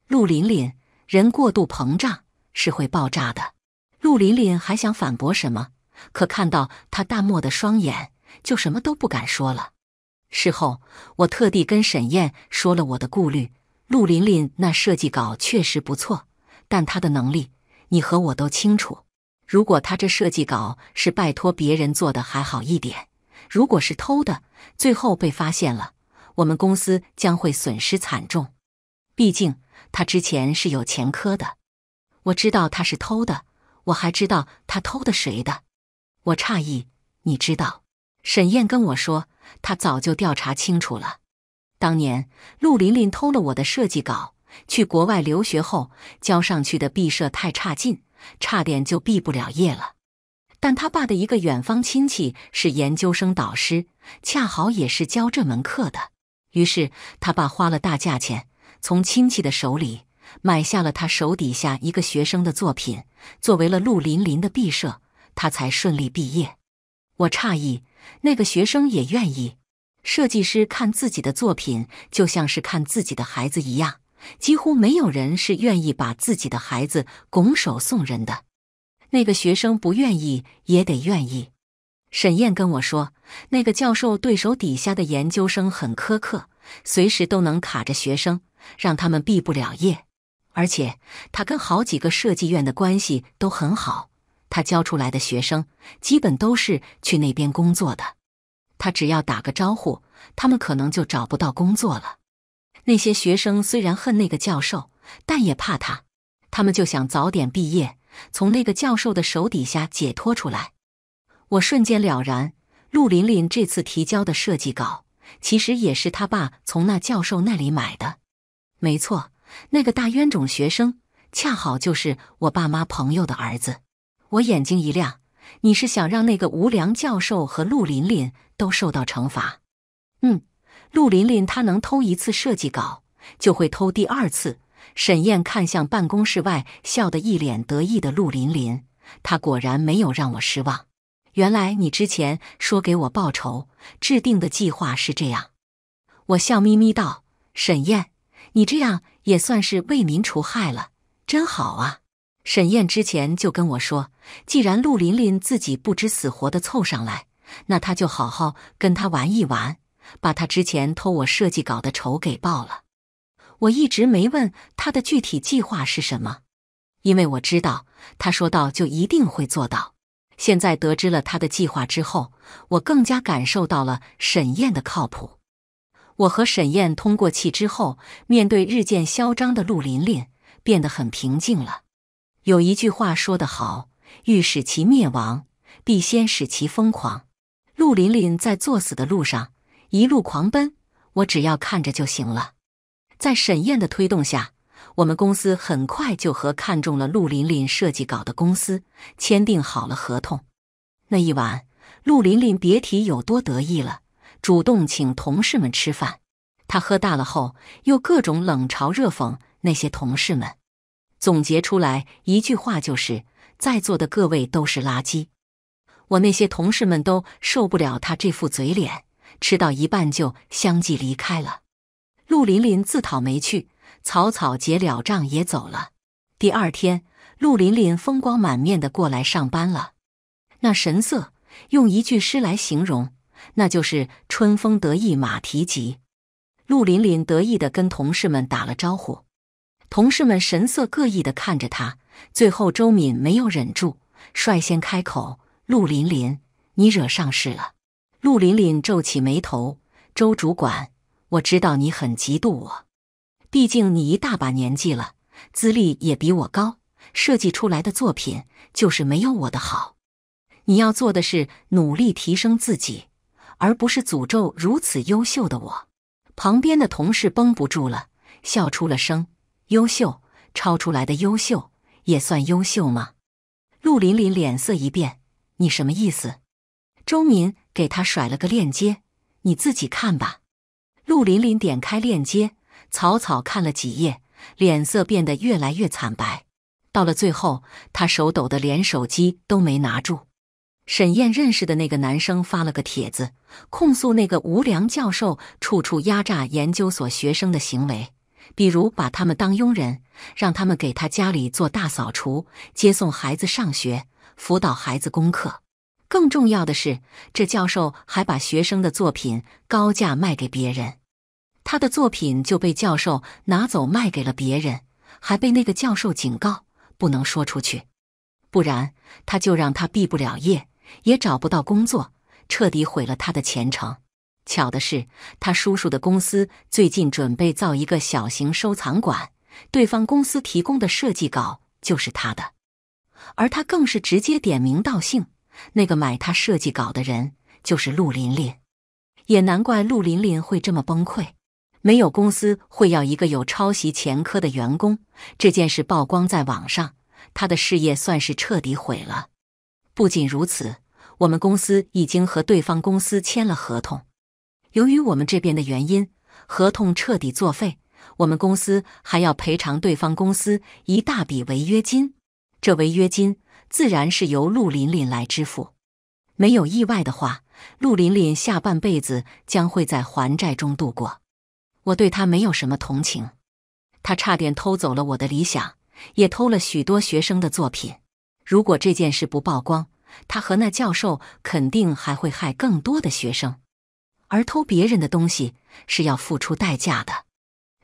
陆琳琳，人过度膨胀是会爆炸的。陆琳琳还想反驳什么，可看到她淡漠的双眼，就什么都不敢说了。事后，我特地跟沈燕说了我的顾虑：陆琳琳那设计稿确实不错，但她的能力……你和我都清楚，如果他这设计稿是拜托别人做的还好一点，如果是偷的，最后被发现了，我们公司将会损失惨重。毕竟他之前是有前科的。我知道他是偷的，我还知道他偷的谁的。我诧异，你知道？沈燕跟我说，她早就调查清楚了。当年陆琳琳偷了我的设计稿。去国外留学后，交上去的毕设太差劲，差点就毕不了业了。但他爸的一个远方亲戚是研究生导师，恰好也是教这门课的。于是他爸花了大价钱，从亲戚的手里买下了他手底下一个学生的作品，作为了陆林林的毕设，他才顺利毕业。我诧异，那个学生也愿意。设计师看自己的作品，就像是看自己的孩子一样。几乎没有人是愿意把自己的孩子拱手送人的。那个学生不愿意也得愿意。沈燕跟我说，那个教授对手底下的研究生很苛刻，随时都能卡着学生，让他们毕不了业。而且他跟好几个设计院的关系都很好，他教出来的学生基本都是去那边工作的。他只要打个招呼，他们可能就找不到工作了。那些学生虽然恨那个教授，但也怕他。他们就想早点毕业，从那个教授的手底下解脱出来。我瞬间了然，陆琳琳这次提交的设计稿，其实也是他爸从那教授那里买的。没错，那个大冤种学生，恰好就是我爸妈朋友的儿子。我眼睛一亮，你是想让那个无良教授和陆琳琳都受到惩罚？嗯。陆琳琳她能偷一次设计稿，就会偷第二次。沈燕看向办公室外，笑得一脸得意的陆琳琳，她果然没有让我失望。原来你之前说给我报仇，制定的计划是这样。我笑眯眯道：“沈燕，你这样也算是为民除害了，真好啊。”沈燕之前就跟我说，既然陆琳琳自己不知死活的凑上来，那她就好好跟她玩一玩。把他之前偷我设计稿的仇给报了。我一直没问他的具体计划是什么，因为我知道他说到就一定会做到。现在得知了他的计划之后，我更加感受到了沈燕的靠谱。我和沈燕通过气之后，面对日渐嚣张的陆琳琳，变得很平静了。有一句话说得好：“欲使其灭亡，必先使其疯狂。”陆琳琳在作死的路上。一路狂奔，我只要看着就行了。在沈燕的推动下，我们公司很快就和看中了陆琳琳设计稿的公司签订好了合同。那一晚，陆琳琳别提有多得意了，主动请同事们吃饭。她喝大了后，又各种冷嘲热讽那些同事们，总结出来一句话就是：“在座的各位都是垃圾。”我那些同事们都受不了他这副嘴脸。吃到一半就相继离开了，陆琳琳自讨没趣，草草结了账也走了。第二天，陆琳琳风光满面的过来上班了，那神色用一句诗来形容，那就是“春风得意马蹄疾”。陆琳琳得意的跟同事们打了招呼，同事们神色各异的看着他，最后周敏没有忍住，率先开口：“陆琳琳，你惹上事了。”陆琳琳皱起眉头：“周主管，我知道你很嫉妒我，毕竟你一大把年纪了，资历也比我高，设计出来的作品就是没有我的好。你要做的是努力提升自己，而不是诅咒如此优秀的我。”旁边的同事绷不住了，笑出了声：“优秀，超出来的优秀也算优秀吗？”陆琳琳脸色一变：“你什么意思？”周民。给他甩了个链接，你自己看吧。陆琳琳点开链接，草草看了几页，脸色变得越来越惨白。到了最后，她手抖的连手机都没拿住。沈燕认识的那个男生发了个帖子，控诉那个无良教授处处压榨研究所学生的行为，比如把他们当佣人，让他们给他家里做大扫除、接送孩子上学、辅导孩子功课。更重要的是，这教授还把学生的作品高价卖给别人。他的作品就被教授拿走卖给了别人，还被那个教授警告不能说出去，不然他就让他毕不了业，也找不到工作，彻底毁了他的前程。巧的是，他叔叔的公司最近准备造一个小型收藏馆，对方公司提供的设计稿就是他的，而他更是直接点名道姓。那个买他设计稿的人就是陆琳琳，也难怪陆琳琳会这么崩溃。没有公司会要一个有抄袭前科的员工。这件事曝光在网上，他的事业算是彻底毁了。不仅如此，我们公司已经和对方公司签了合同，由于我们这边的原因，合同彻底作废，我们公司还要赔偿对方公司一大笔违约金。这违约金。自然是由陆林琳来支付。没有意外的话，陆林琳下半辈子将会在还债中度过。我对她没有什么同情。她差点偷走了我的理想，也偷了许多学生的作品。如果这件事不曝光，他和那教授肯定还会害更多的学生。而偷别人的东西是要付出代价的。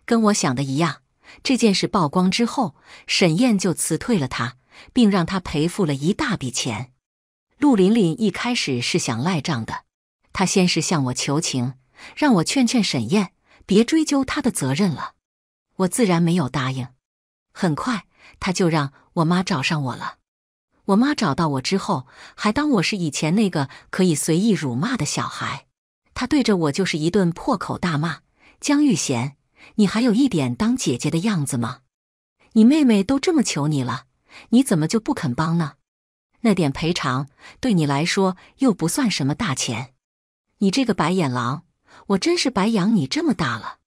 跟我想的一样，这件事曝光之后，沈燕就辞退了他。并让他赔付了一大笔钱。陆琳琳一开始是想赖账的，她先是向我求情，让我劝劝沈燕，别追究她的责任了。我自然没有答应。很快，她就让我妈找上我了。我妈找到我之后，还当我是以前那个可以随意辱骂的小孩，她对着我就是一顿破口大骂：“江玉贤，你还有一点当姐姐的样子吗？你妹妹都这么求你了。”你怎么就不肯帮呢？那点赔偿对你来说又不算什么大钱。你这个白眼狼，我真是白养你这么大了。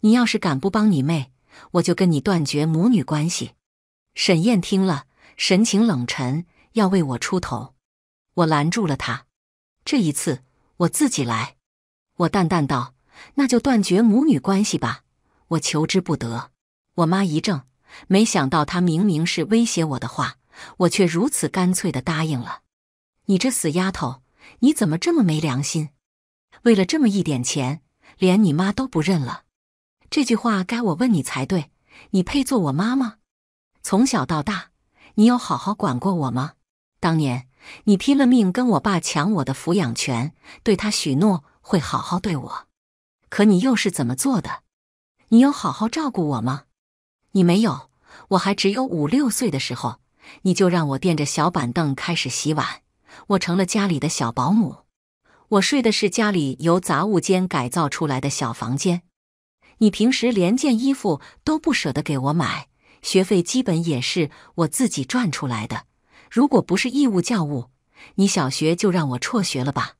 你要是敢不帮你妹，我就跟你断绝母女关系。沈燕听了，神情冷沉，要为我出头。我拦住了她。这一次我自己来。我淡淡道：“那就断绝母女关系吧，我求之不得。”我妈一怔。没想到他明明是威胁我的话，我却如此干脆的答应了。你这死丫头，你怎么这么没良心？为了这么一点钱，连你妈都不认了。这句话该我问你才对。你配做我妈吗？从小到大，你有好好管过我吗？当年你拼了命跟我爸抢我的抚养权，对他许诺会好好对我，可你又是怎么做的？你有好好照顾我吗？你没有，我还只有五六岁的时候，你就让我垫着小板凳开始洗碗，我成了家里的小保姆。我睡的是家里由杂物间改造出来的小房间。你平时连件衣服都不舍得给我买，学费基本也是我自己赚出来的。如果不是义务教务，你小学就让我辍学了吧？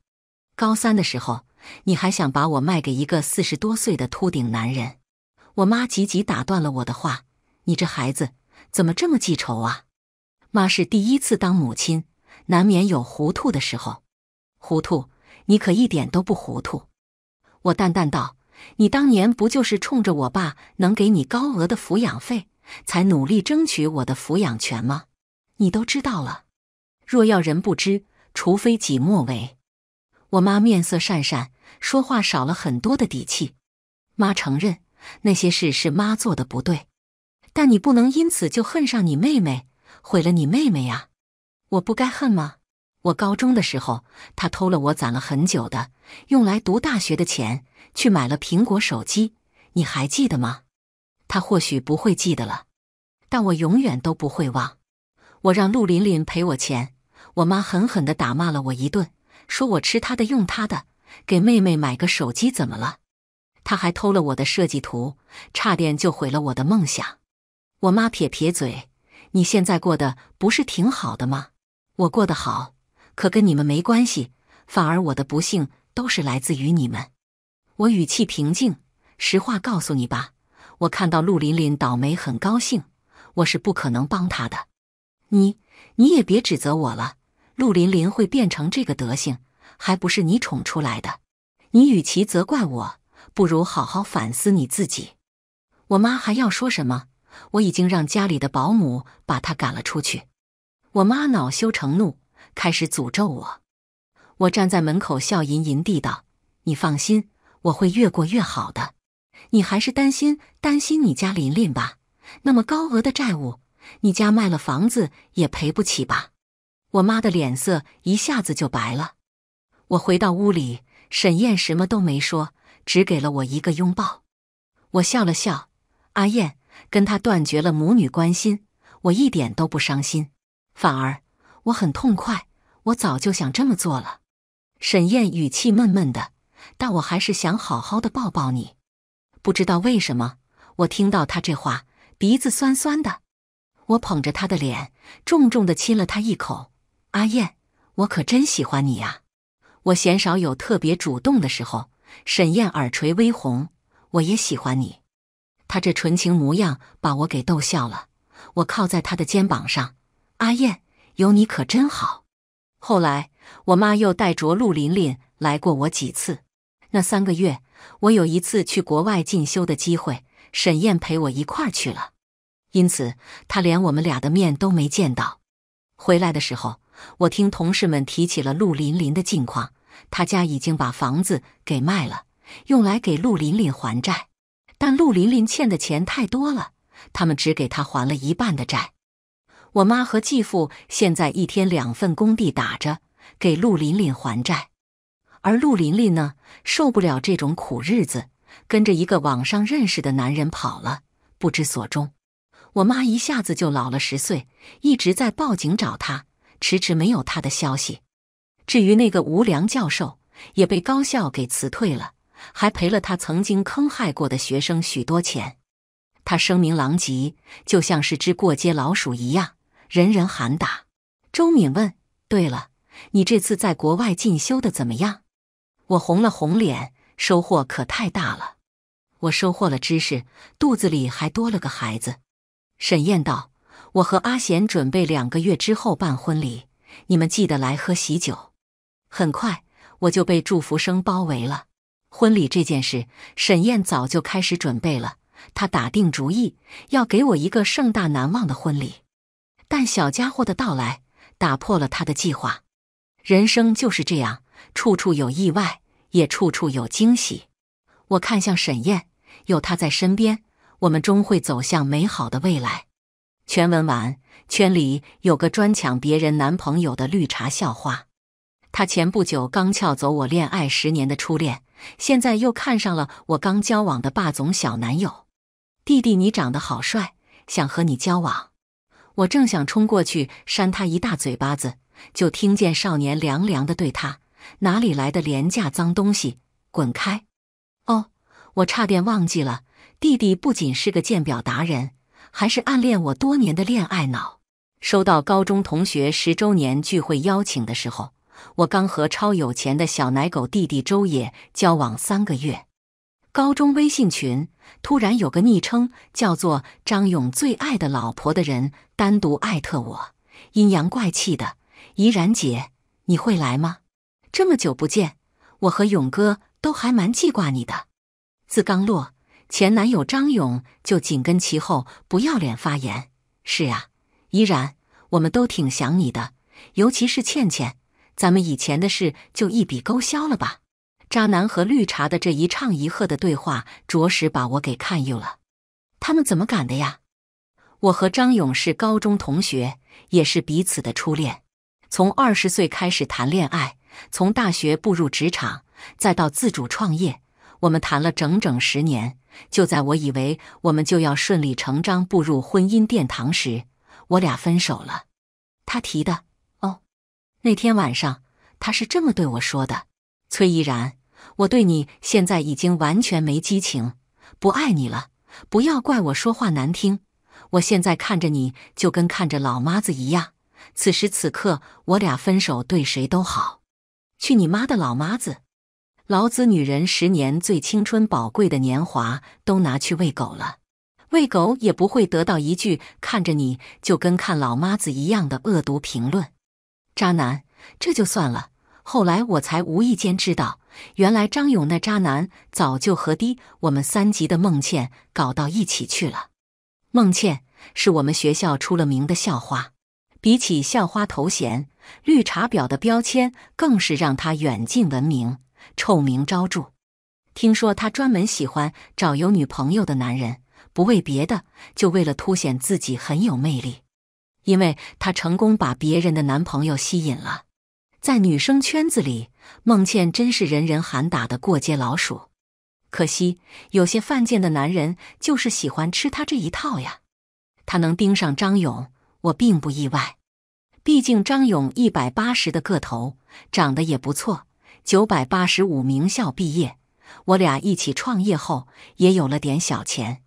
高三的时候，你还想把我卖给一个四十多岁的秃顶男人？我妈急急打断了我的话：“你这孩子怎么这么记仇啊？妈是第一次当母亲，难免有糊涂的时候。糊涂，你可一点都不糊涂。”我淡淡道：“你当年不就是冲着我爸能给你高额的抚养费，才努力争取我的抚养权吗？你都知道了，若要人不知，除非己莫为。”我妈面色讪讪，说话少了很多的底气。妈承认。那些事是妈做的不对，但你不能因此就恨上你妹妹，毁了你妹妹呀！我不该恨吗？我高中的时候，她偷了我攒了很久的用来读大学的钱，去买了苹果手机，你还记得吗？她或许不会记得了，但我永远都不会忘。我让陆琳琳赔我钱，我妈狠狠的打骂了我一顿，说我吃她的用她的，给妹妹买个手机怎么了？他还偷了我的设计图，差点就毁了我的梦想。我妈撇撇嘴：“你现在过得不是挺好的吗？我过得好，可跟你们没关系。反而我的不幸都是来自于你们。”我语气平静：“实话告诉你吧，我看到陆琳琳倒霉很高兴。我是不可能帮她的。你你也别指责我了。陆琳琳会变成这个德行，还不是你宠出来的？你与其责怪我。”不如好好反思你自己。我妈还要说什么？我已经让家里的保姆把她赶了出去。我妈恼羞成怒，开始诅咒我。我站在门口，笑吟吟地道：“你放心，我会越过越好的。你还是担心担心你家琳琳吧。那么高额的债务，你家卖了房子也赔不起吧？”我妈的脸色一下子就白了。我回到屋里，沈燕什么都没说。只给了我一个拥抱，我笑了笑。阿燕跟他断绝了母女关心，我一点都不伤心，反而我很痛快。我早就想这么做了。沈燕语气闷闷的，但我还是想好好的抱抱你。不知道为什么，我听到他这话，鼻子酸酸的。我捧着他的脸，重重的亲了他一口。阿燕，我可真喜欢你呀！我鲜少有特别主动的时候。沈燕耳垂微红，我也喜欢你。她这纯情模样把我给逗笑了。我靠在她的肩膀上，阿燕，有你可真好。后来我妈又带着陆琳琳来过我几次。那三个月，我有一次去国外进修的机会，沈燕陪我一块儿去了，因此她连我们俩的面都没见到。回来的时候，我听同事们提起了陆琳琳的近况。他家已经把房子给卖了，用来给陆琳琳还债。但陆琳琳欠的钱太多了，他们只给他还了一半的债。我妈和继父现在一天两份工地打着，给陆琳琳还债。而陆琳琳呢，受不了这种苦日子，跟着一个网上认识的男人跑了，不知所终。我妈一下子就老了十岁，一直在报警找他，迟迟没有他的消息。至于那个无良教授，也被高校给辞退了，还赔了他曾经坑害过的学生许多钱。他声名狼藉，就像是只过街老鼠一样，人人喊打。周敏问：“对了，你这次在国外进修的怎么样？”我红了红脸，收获可太大了。我收获了知识，肚子里还多了个孩子。沈燕道：“我和阿贤准备两个月之后办婚礼，你们记得来喝喜酒。”很快我就被祝福声包围了。婚礼这件事，沈燕早就开始准备了。她打定主意要给我一个盛大难忘的婚礼，但小家伙的到来打破了他的计划。人生就是这样，处处有意外，也处处有惊喜。我看向沈燕，有她在身边，我们终会走向美好的未来。全文完。圈里有个专抢别人男朋友的绿茶笑话。他前不久刚撬走我恋爱十年的初恋，现在又看上了我刚交往的霸总小男友。弟弟，你长得好帅，想和你交往。我正想冲过去扇他一大嘴巴子，就听见少年凉凉的对他：“哪里来的廉价脏东西，滚开！”哦，我差点忘记了，弟弟不仅是个鉴表达人，还是暗恋我多年的恋爱脑。收到高中同学十周年聚会邀请的时候。我刚和超有钱的小奶狗弟弟周野交往三个月，高中微信群突然有个昵称叫做“张勇最爱的老婆”的人单独艾特我，阴阳怪气的：“怡然姐，你会来吗？这么久不见，我和勇哥都还蛮记挂你的。”字刚落，前男友张勇就紧跟其后，不要脸发言：“是啊，怡然，我们都挺想你的，尤其是倩倩。”咱们以前的事就一笔勾销了吧？渣男和绿茶的这一唱一和的对话，着实把我给看悠了。他们怎么敢的呀？我和张勇是高中同学，也是彼此的初恋。从二十岁开始谈恋爱，从大学步入职场，再到自主创业，我们谈了整整十年。就在我以为我们就要顺理成章步入婚姻殿堂时，我俩分手了。他提的。那天晚上，他是这么对我说的：“崔依然，我对你现在已经完全没激情，不爱你了。不要怪我说话难听，我现在看着你就跟看着老妈子一样。此时此刻，我俩分手对谁都好。去你妈的老妈子！老子女人十年最青春宝贵的年华都拿去喂狗了，喂狗也不会得到一句看着你就跟看老妈子一样的恶毒评论。”渣男，这就算了。后来我才无意间知道，原来张勇那渣男早就和低我们三级的孟倩搞到一起去了。孟倩是我们学校出了名的校花，比起校花头衔，绿茶婊的标签更是让她远近闻名，臭名昭著。听说她专门喜欢找有女朋友的男人，不为别的，就为了凸显自己很有魅力。因为她成功把别人的男朋友吸引了，在女生圈子里，孟倩真是人人喊打的过街老鼠。可惜有些犯贱的男人就是喜欢吃她这一套呀。她能盯上张勇，我并不意外，毕竟张勇一百八十的个头，长得也不错，九百八十五名校毕业。我俩一起创业后，也有了点小钱。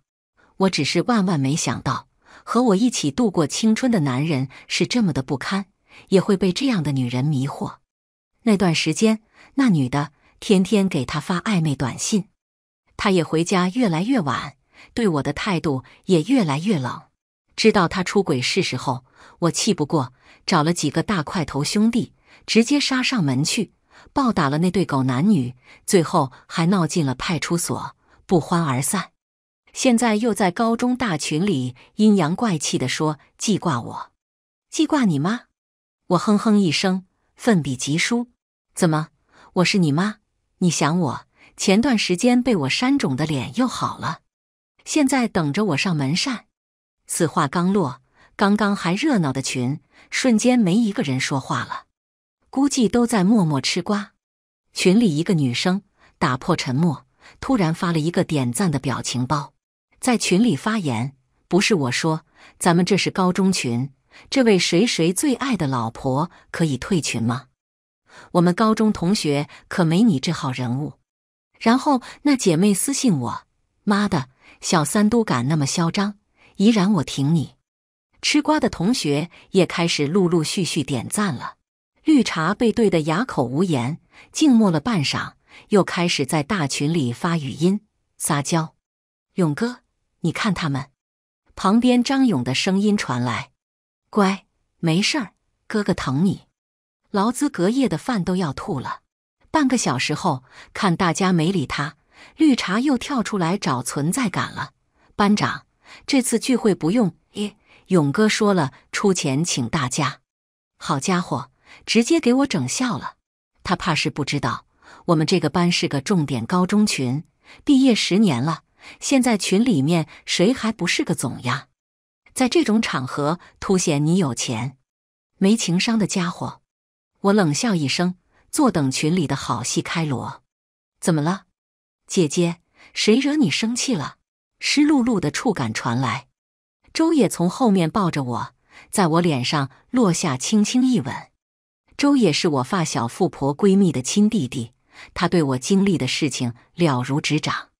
我只是万万没想到。和我一起度过青春的男人是这么的不堪，也会被这样的女人迷惑。那段时间，那女的天天给他发暧昧短信，他也回家越来越晚，对我的态度也越来越冷。知道他出轨是时候，我气不过，找了几个大块头兄弟，直接杀上门去，暴打了那对狗男女，最后还闹进了派出所，不欢而散。现在又在高中大群里阴阳怪气地说记挂我，记挂你妈？我哼哼一声，奋笔疾书。怎么？我是你妈？你想我？前段时间被我扇肿的脸又好了，现在等着我上门扇？此话刚落，刚刚还热闹的群瞬间没一个人说话了，估计都在默默吃瓜。群里一个女生打破沉默，突然发了一个点赞的表情包。在群里发言，不是我说，咱们这是高中群。这位谁谁最爱的老婆可以退群吗？我们高中同学可没你这号人物。然后那姐妹私信我，妈的小三都敢那么嚣张，怡然我挺你。吃瓜的同学也开始陆陆续续点赞了，绿茶被怼得哑口无言，静默了半晌，又开始在大群里发语音撒娇，勇哥。你看他们，旁边张勇的声音传来：“乖，没事儿，哥哥疼你。”劳资隔夜的饭都要吐了。半个小时后，看大家没理他，绿茶又跳出来找存在感了。班长，这次聚会不用耶，勇哥说了，出钱请大家。好家伙，直接给我整笑了。他怕是不知道，我们这个班是个重点高中群，毕业十年了。现在群里面谁还不是个总呀？在这种场合凸显你有钱，没情商的家伙，我冷笑一声，坐等群里的好戏开锣。怎么了，姐姐？谁惹你生气了？湿漉漉的触感传来，周野从后面抱着我，在我脸上落下轻轻一吻。周野是我发小富婆闺蜜的亲弟弟，他对我经历的事情了如指掌。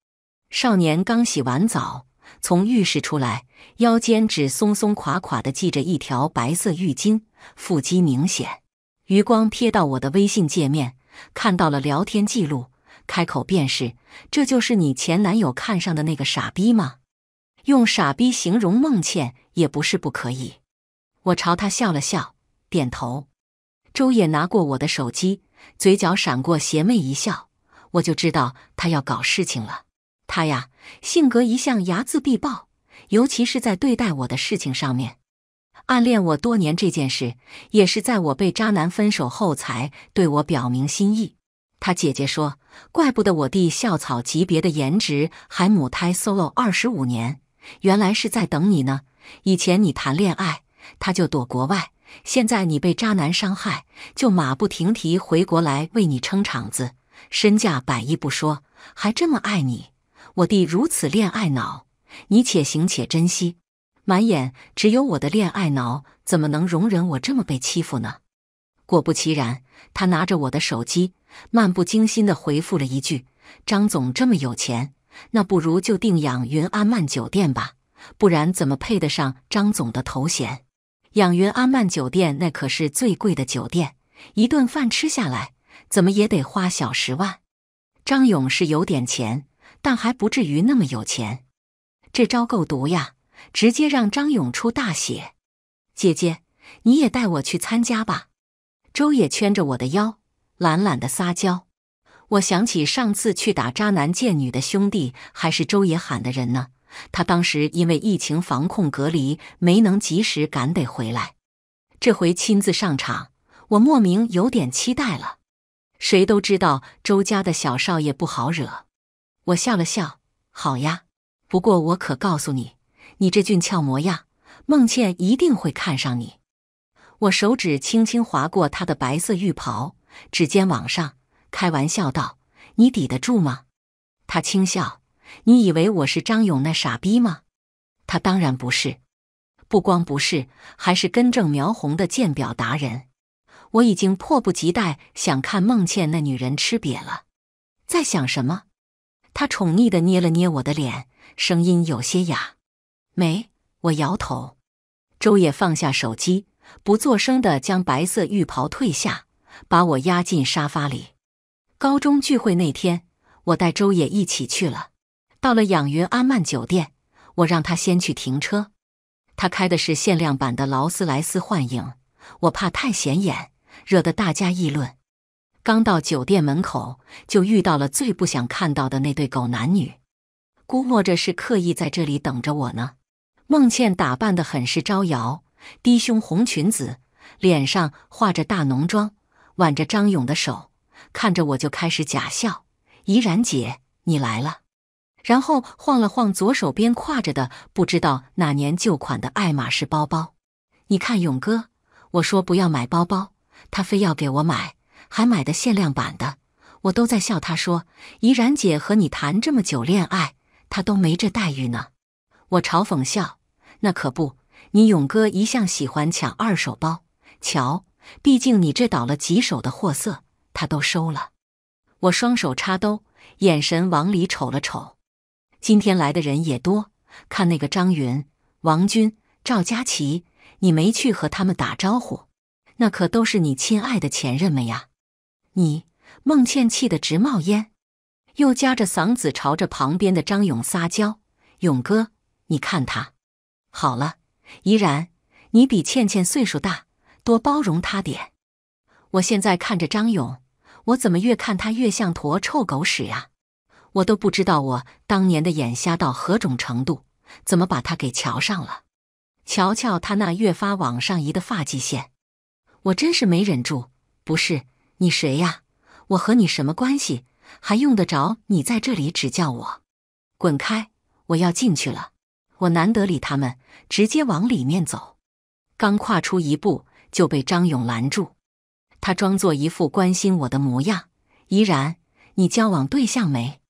少年刚洗完澡，从浴室出来，腰间只松松垮垮的系着一条白色浴巾，腹肌明显。余光瞥到我的微信界面，看到了聊天记录，开口便是：“这就是你前男友看上的那个傻逼吗？”用“傻逼”形容孟倩也不是不可以。我朝他笑了笑，点头。周野拿过我的手机，嘴角闪过邪魅一笑，我就知道他要搞事情了。他呀，性格一向睚眦必报，尤其是在对待我的事情上面。暗恋我多年这件事，也是在我被渣男分手后才对我表明心意。他姐姐说：“怪不得我弟校草级别的颜值还母胎 solo 二十五年，原来是在等你呢。以前你谈恋爱，他就躲国外；现在你被渣男伤害，就马不停蹄回国来为你撑场子，身价百亿不说，还这么爱你。”我弟如此恋爱脑，你且行且珍惜。满眼只有我的恋爱脑，怎么能容忍我这么被欺负呢？果不其然，他拿着我的手机，漫不经心地回复了一句：“张总这么有钱，那不如就定养云安曼酒店吧，不然怎么配得上张总的头衔？养云安曼酒店那可是最贵的酒店，一顿饭吃下来，怎么也得花小十万。张勇是有点钱。”但还不至于那么有钱，这招够毒呀！直接让张勇出大写。姐姐，你也带我去参加吧。周也圈着我的腰，懒懒的撒娇。我想起上次去打渣男贱女的兄弟，还是周也喊的人呢。他当时因为疫情防控隔离，没能及时赶得回来。这回亲自上场，我莫名有点期待了。谁都知道周家的小少爷不好惹。我笑了笑，好呀，不过我可告诉你，你这俊俏模样，孟倩一定会看上你。我手指轻轻划过她的白色浴袍，指尖往上，开玩笑道：“你抵得住吗？”她轻笑：“你以为我是张勇那傻逼吗？”他当然不是，不光不是，还是根正苗红的鉴表达人。我已经迫不及待想看孟倩那女人吃瘪了，在想什么？他宠溺的捏了捏我的脸，声音有些哑。没，我摇头。周野放下手机，不作声的将白色浴袍褪下，把我压进沙发里。高中聚会那天，我带周野一起去了。到了养云阿曼酒店，我让他先去停车。他开的是限量版的劳斯莱斯幻影，我怕太显眼，惹得大家议论。刚到酒店门口，就遇到了最不想看到的那对狗男女。估摸着是刻意在这里等着我呢。孟倩打扮得很是招摇，低胸红裙子，脸上画着大浓妆，挽着张勇的手，看着我就开始假笑：“怡然姐，你来了。”然后晃了晃左手边挎着的不知道哪年旧款的爱马仕包包。“你看，勇哥，我说不要买包包，他非要给我买。”还买的限量版的，我都在笑。他说：“怡然姐和你谈这么久恋爱，她都没这待遇呢。”我嘲讽笑：“那可不，你勇哥一向喜欢抢二手包。瞧，毕竟你这倒了几手的货色，他都收了。”我双手插兜，眼神往里瞅了瞅。今天来的人也多，看那个张云、王军、赵佳琪，你没去和他们打招呼，那可都是你亲爱的前任们呀。你孟倩气得直冒烟，又夹着嗓子朝着旁边的张勇撒娇：“勇哥，你看他，好了，怡然，你比倩倩岁数大，多包容他点。”我现在看着张勇，我怎么越看他越像坨臭狗屎啊！我都不知道我当年的眼瞎到何种程度，怎么把他给瞧上了？瞧瞧他那越发往上移的发际线，我真是没忍住，不是。你谁呀？我和你什么关系？还用得着你在这里指教我？滚开！我要进去了。我难得理他们，直接往里面走。刚跨出一步，就被张勇拦住。他装作一副关心我的模样：“怡然，你交往对象没？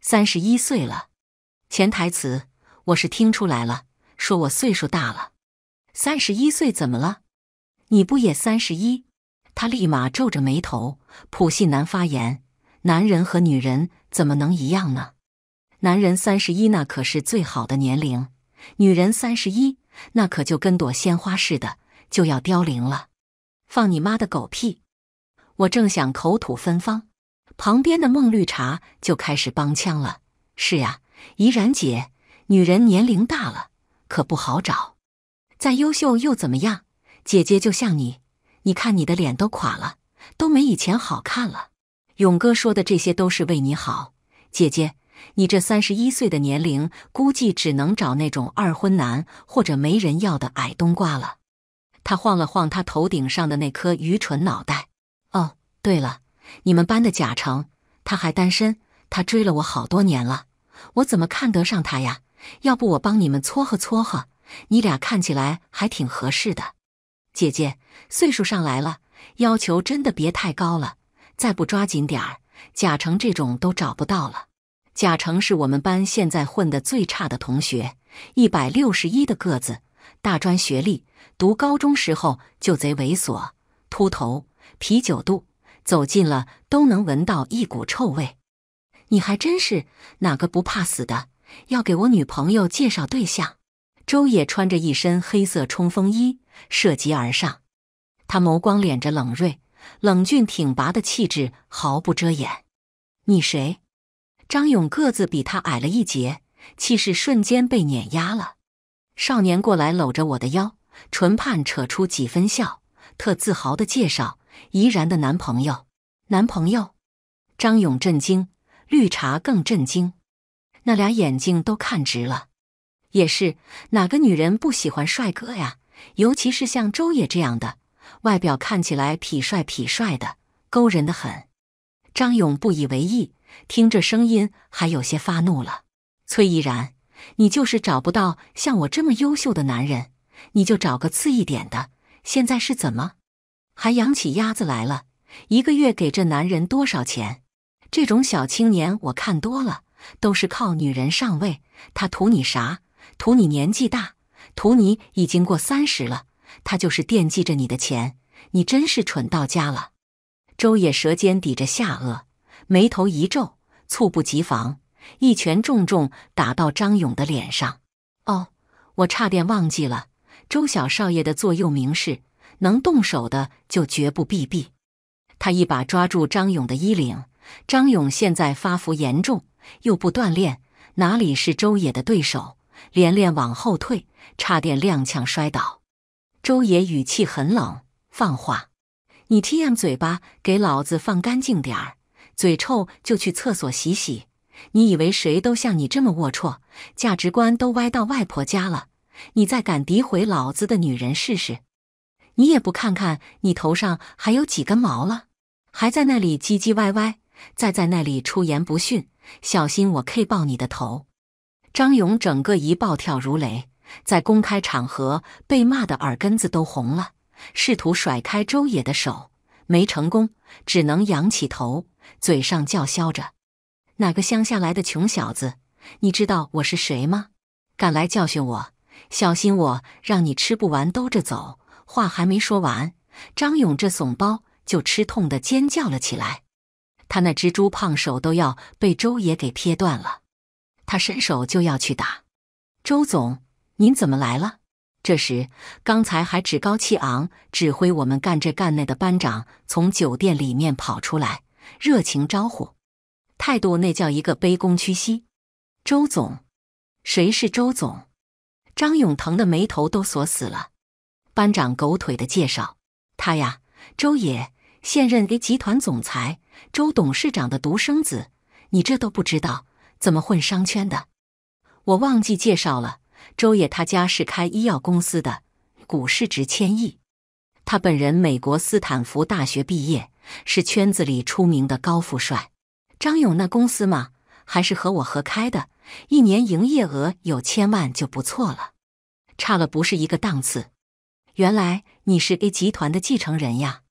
三十一岁了。”潜台词我是听出来了，说我岁数大了。三十一岁怎么了？你不也三十一？他立马皱着眉头，普信男发言：“男人和女人怎么能一样呢？男人三十一那可是最好的年龄，女人三十一那可就跟朵鲜花似的就要凋零了。”放你妈的狗屁！我正想口吐芬芳，旁边的孟绿茶就开始帮腔了：“是呀，怡然姐，女人年龄大了可不好找，再优秀又怎么样？姐姐就像你。”你看你的脸都垮了，都没以前好看了。勇哥说的这些都是为你好，姐姐，你这三十一岁的年龄，估计只能找那种二婚男或者没人要的矮冬瓜了。他晃了晃他头顶上的那颗愚蠢脑袋。哦，对了，你们班的贾成，他还单身，他追了我好多年了，我怎么看得上他呀？要不我帮你们撮合撮合，你俩看起来还挺合适的。姐姐，岁数上来了，要求真的别太高了。再不抓紧点儿，贾成这种都找不到了。贾成是我们班现在混的最差的同学，一百六十一的个子，大专学历，读高中时候就贼猥琐，秃头，啤酒肚，走近了都能闻到一股臭味。你还真是哪个不怕死的，要给我女朋友介绍对象？周野穿着一身黑色冲锋衣，涉级而上。他眸光敛着冷锐，冷峻挺拔的气质毫不遮掩。你谁？张勇个子比他矮了一截，气势瞬间被碾压了。少年过来搂着我的腰，唇畔扯出几分笑，特自豪的介绍：“怡然的男朋友。”男朋友？张勇震惊，绿茶更震惊，那俩眼睛都看直了。也是哪个女人不喜欢帅哥呀？尤其是像周野这样的，外表看起来痞帅痞帅的，勾人的很。张勇不以为意，听这声音还有些发怒了。崔毅然，你就是找不到像我这么优秀的男人，你就找个次一点的。现在是怎么，还养起鸭子来了？一个月给这男人多少钱？这种小青年我看多了，都是靠女人上位，他图你啥？图你年纪大，图你已经过三十了，他就是惦记着你的钱，你真是蠢到家了。周野舌尖抵着下颚，眉头一皱，猝不及防，一拳重重打到张勇的脸上。哦，我差点忘记了，周小少爷的座右铭是“能动手的就绝不避避”。他一把抓住张勇的衣领，张勇现在发福严重，又不锻炼，哪里是周野的对手？连连往后退，差点踉跄摔倒。周野语气很冷，放话：“你 T M 嘴巴给老子放干净点儿，嘴臭就去厕所洗洗。你以为谁都像你这么龌龊，价值观都歪到外婆家了？你再敢诋毁老子的女人试试？你也不看看你头上还有几根毛了，还在那里唧唧歪歪，再在那里出言不逊，小心我 K 爆你的头！”张勇整个一暴跳如雷，在公开场合被骂的耳根子都红了，试图甩开周野的手没成功，只能仰起头，嘴上叫嚣着：“哪个乡下来的穷小子，你知道我是谁吗？敢来教训我，小心我让你吃不完兜着走！”话还没说完，张勇这怂包就吃痛的尖叫了起来，他那蜘蛛胖手都要被周野给撇断了。他伸手就要去打，周总，您怎么来了？这时，刚才还趾高气昂、指挥我们干这干那的班长从酒店里面跑出来，热情招呼，态度那叫一个卑躬屈膝。周总，谁是周总？张永腾的眉头都锁死了。班长狗腿的介绍，他呀，周野，现任 A 集团总裁、周董事长的独生子，你这都不知道。怎么混商圈的？我忘记介绍了，周野他家是开医药公司的，股市值千亿。他本人美国斯坦福大学毕业，是圈子里出名的高富帅。张勇那公司嘛，还是和我合开的，一年营业额有千万就不错了，差了不是一个档次。原来你是 A 集团的继承人呀？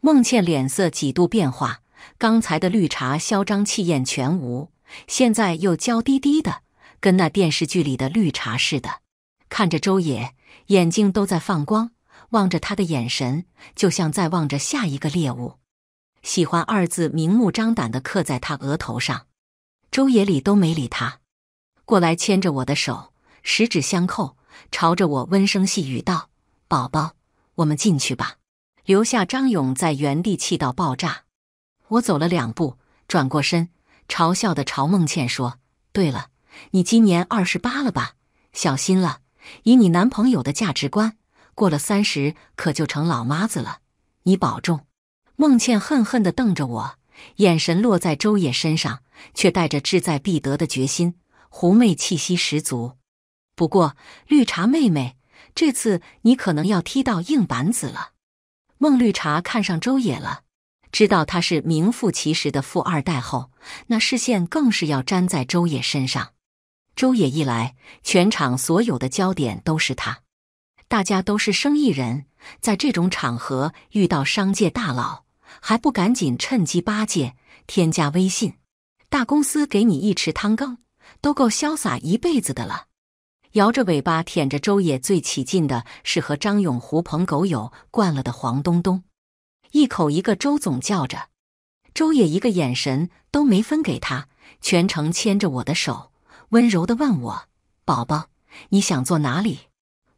孟倩脸色几度变化，刚才的绿茶嚣张气焰全无。现在又娇滴滴的，跟那电视剧里的绿茶似的，看着周野，眼睛都在放光，望着他的眼神就像在望着下一个猎物。喜欢二字明目张胆的刻在他额头上。周野理都没理他，过来牵着我的手，十指相扣，朝着我温声细语道：“宝宝，我们进去吧。”留下张勇在原地气到爆炸。我走了两步，转过身。嘲笑的朝孟倩说：“对了，你今年二十八了吧？小心了，以你男朋友的价值观，过了三十可就成老妈子了。你保重。”孟倩恨恨地瞪着我，眼神落在周野身上，却带着志在必得的决心，狐媚气息十足。不过，绿茶妹妹，这次你可能要踢到硬板子了。孟绿茶看上周野了。知道他是名副其实的富二代后，那视线更是要粘在周野身上。周野一来，全场所有的焦点都是他。大家都是生意人，在这种场合遇到商界大佬，还不赶紧趁机巴结、添加微信？大公司给你一池汤羹，都够潇洒一辈子的了。摇着尾巴舔着周野最起劲的是和张勇狐朋狗友惯了的黄东东。一口一个周总叫着，周野一个眼神都没分给他，全程牵着我的手，温柔的问我：“宝宝，你想坐哪里？”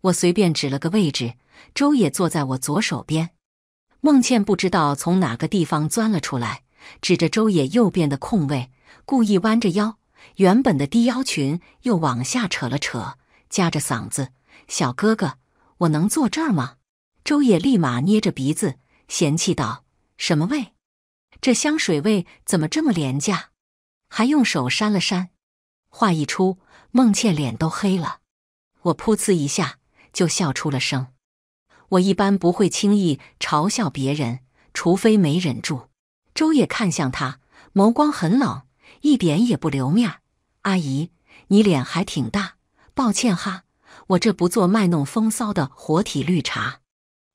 我随便指了个位置，周也坐在我左手边。孟倩不知道从哪个地方钻了出来，指着周野右边的空位，故意弯着腰，原本的低腰裙又往下扯了扯，夹着嗓子：“小哥哥，我能坐这儿吗？”周野立马捏着鼻子。嫌弃道：“什么味？这香水味怎么这么廉价？”还用手扇了扇。话一出，孟倩脸都黑了。我噗呲一下就笑出了声。我一般不会轻易嘲笑别人，除非没忍住。周也看向他，眸光很冷，一点也不留面儿。阿姨，你脸还挺大，抱歉哈，我这不做卖弄风骚的活体绿茶。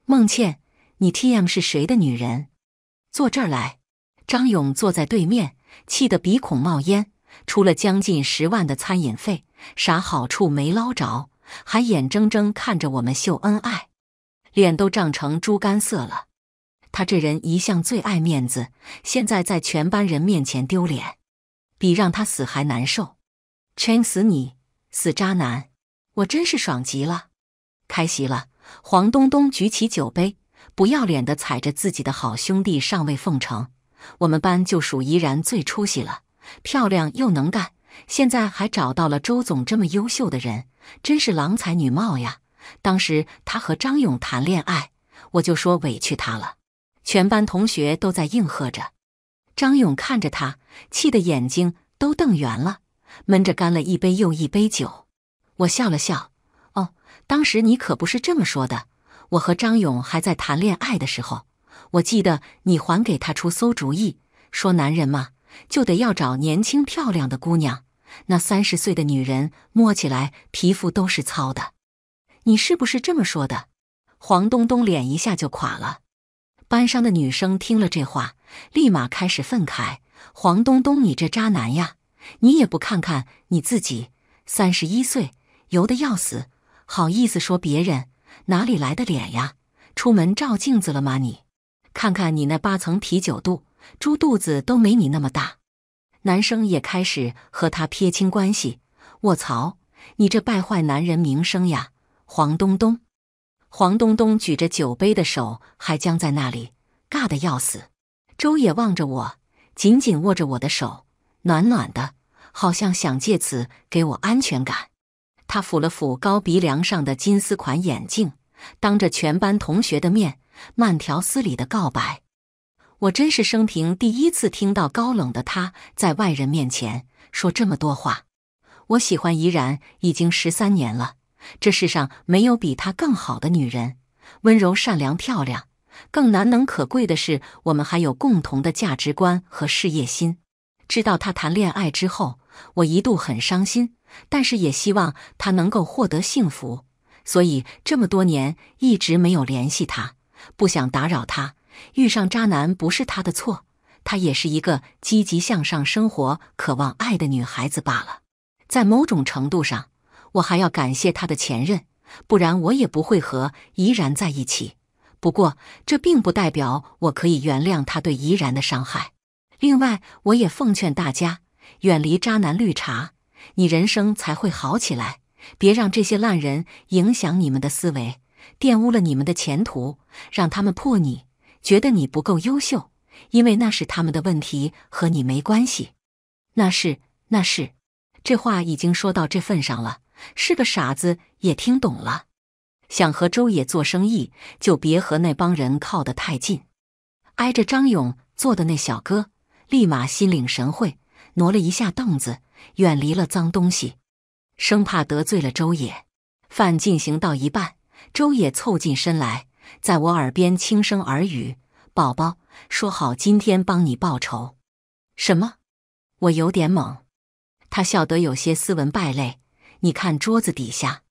孟倩。你 TM 是谁的女人？坐这儿来！张勇坐在对面，气得鼻孔冒烟。出了将近十万的餐饮费，啥好处没捞着，还眼睁睁看着我们秀恩爱，脸都涨成猪肝色了。他这人一向最爱面子，现在在全班人面前丢脸，比让他死还难受。撑死你，死渣男！我真是爽极了。开席了，黄东东举起酒杯。不要脸的踩着自己的好兄弟上位奉承，我们班就属怡然最出息了，漂亮又能干，现在还找到了周总这么优秀的人，真是郎才女貌呀！当时他和张勇谈恋爱，我就说委屈他了。全班同学都在应和着，张勇看着他，气得眼睛都瞪圆了，闷着干了一杯又一杯酒。我笑了笑，哦，当时你可不是这么说的。我和张勇还在谈恋爱的时候，我记得你还给他出馊主意，说男人嘛就得要找年轻漂亮的姑娘，那三十岁的女人摸起来皮肤都是糙的，你是不是这么说的？黄东东脸一下就垮了。班上的女生听了这话，立马开始愤慨：黄东东，你这渣男呀！你也不看看你自己，三十一岁，油的要死，好意思说别人？哪里来的脸呀？出门照镜子了吗？你看看你那八层啤酒肚，猪肚子都没你那么大。男生也开始和他撇清关系。卧槽，你这败坏男人名声呀，黄东东！黄东东举着酒杯的手还僵在那里，尬得要死。周也望着我，紧紧握着我的手，暖暖的，好像想借此给我安全感。他抚了抚高鼻梁上的金丝款眼镜，当着全班同学的面，慢条斯理的告白：“我真是生平第一次听到高冷的他在外人面前说这么多话。我喜欢怡然已经十三年了，这世上没有比她更好的女人，温柔、善良、漂亮，更难能可贵的是，我们还有共同的价值观和事业心。知道他谈恋爱之后，我一度很伤心。”但是也希望他能够获得幸福，所以这么多年一直没有联系他，不想打扰他。遇上渣男不是他的错，他也是一个积极向上、生活渴望爱的女孩子罢了。在某种程度上，我还要感谢他的前任，不然我也不会和怡然在一起。不过这并不代表我可以原谅他对怡然的伤害。另外，我也奉劝大家远离渣男绿茶。你人生才会好起来，别让这些烂人影响你们的思维，玷污了你们的前途，让他们破你觉得你不够优秀，因为那是他们的问题，和你没关系。那是那是，这话已经说到这份上了，是个傻子也听懂了。想和周野做生意，就别和那帮人靠得太近。挨着张勇坐的那小哥立马心领神会，挪了一下凳子。远离了脏东西，生怕得罪了周野。饭进行到一半，周野凑近身来，在我耳边轻声耳语：“宝宝，说好今天帮你报仇。”什么？我有点懵。他笑得有些斯文败类。你看桌子底下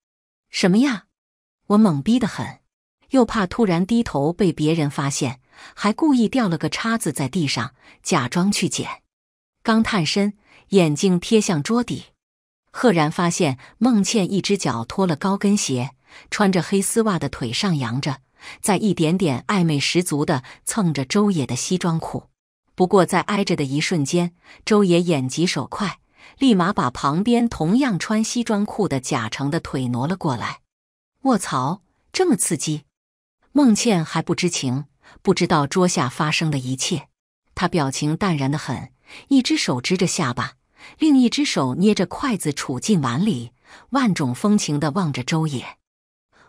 什么呀？我懵逼的很，又怕突然低头被别人发现，还故意掉了个叉子在地上，假装去捡。刚探身。眼睛贴向桌底，赫然发现孟倩一只脚脱了高跟鞋，穿着黑丝袜的腿上扬着，在一点点暧昧十足的蹭着周野的西装裤。不过在挨着的一瞬间，周野眼疾手快，立马把旁边同样穿西装裤的贾成的腿挪了过来。卧槽，这么刺激！孟倩还不知情，不知道桌下发生的一切，她表情淡然的很。一只手支着下巴，另一只手捏着筷子杵进碗里，万种风情的望着周野。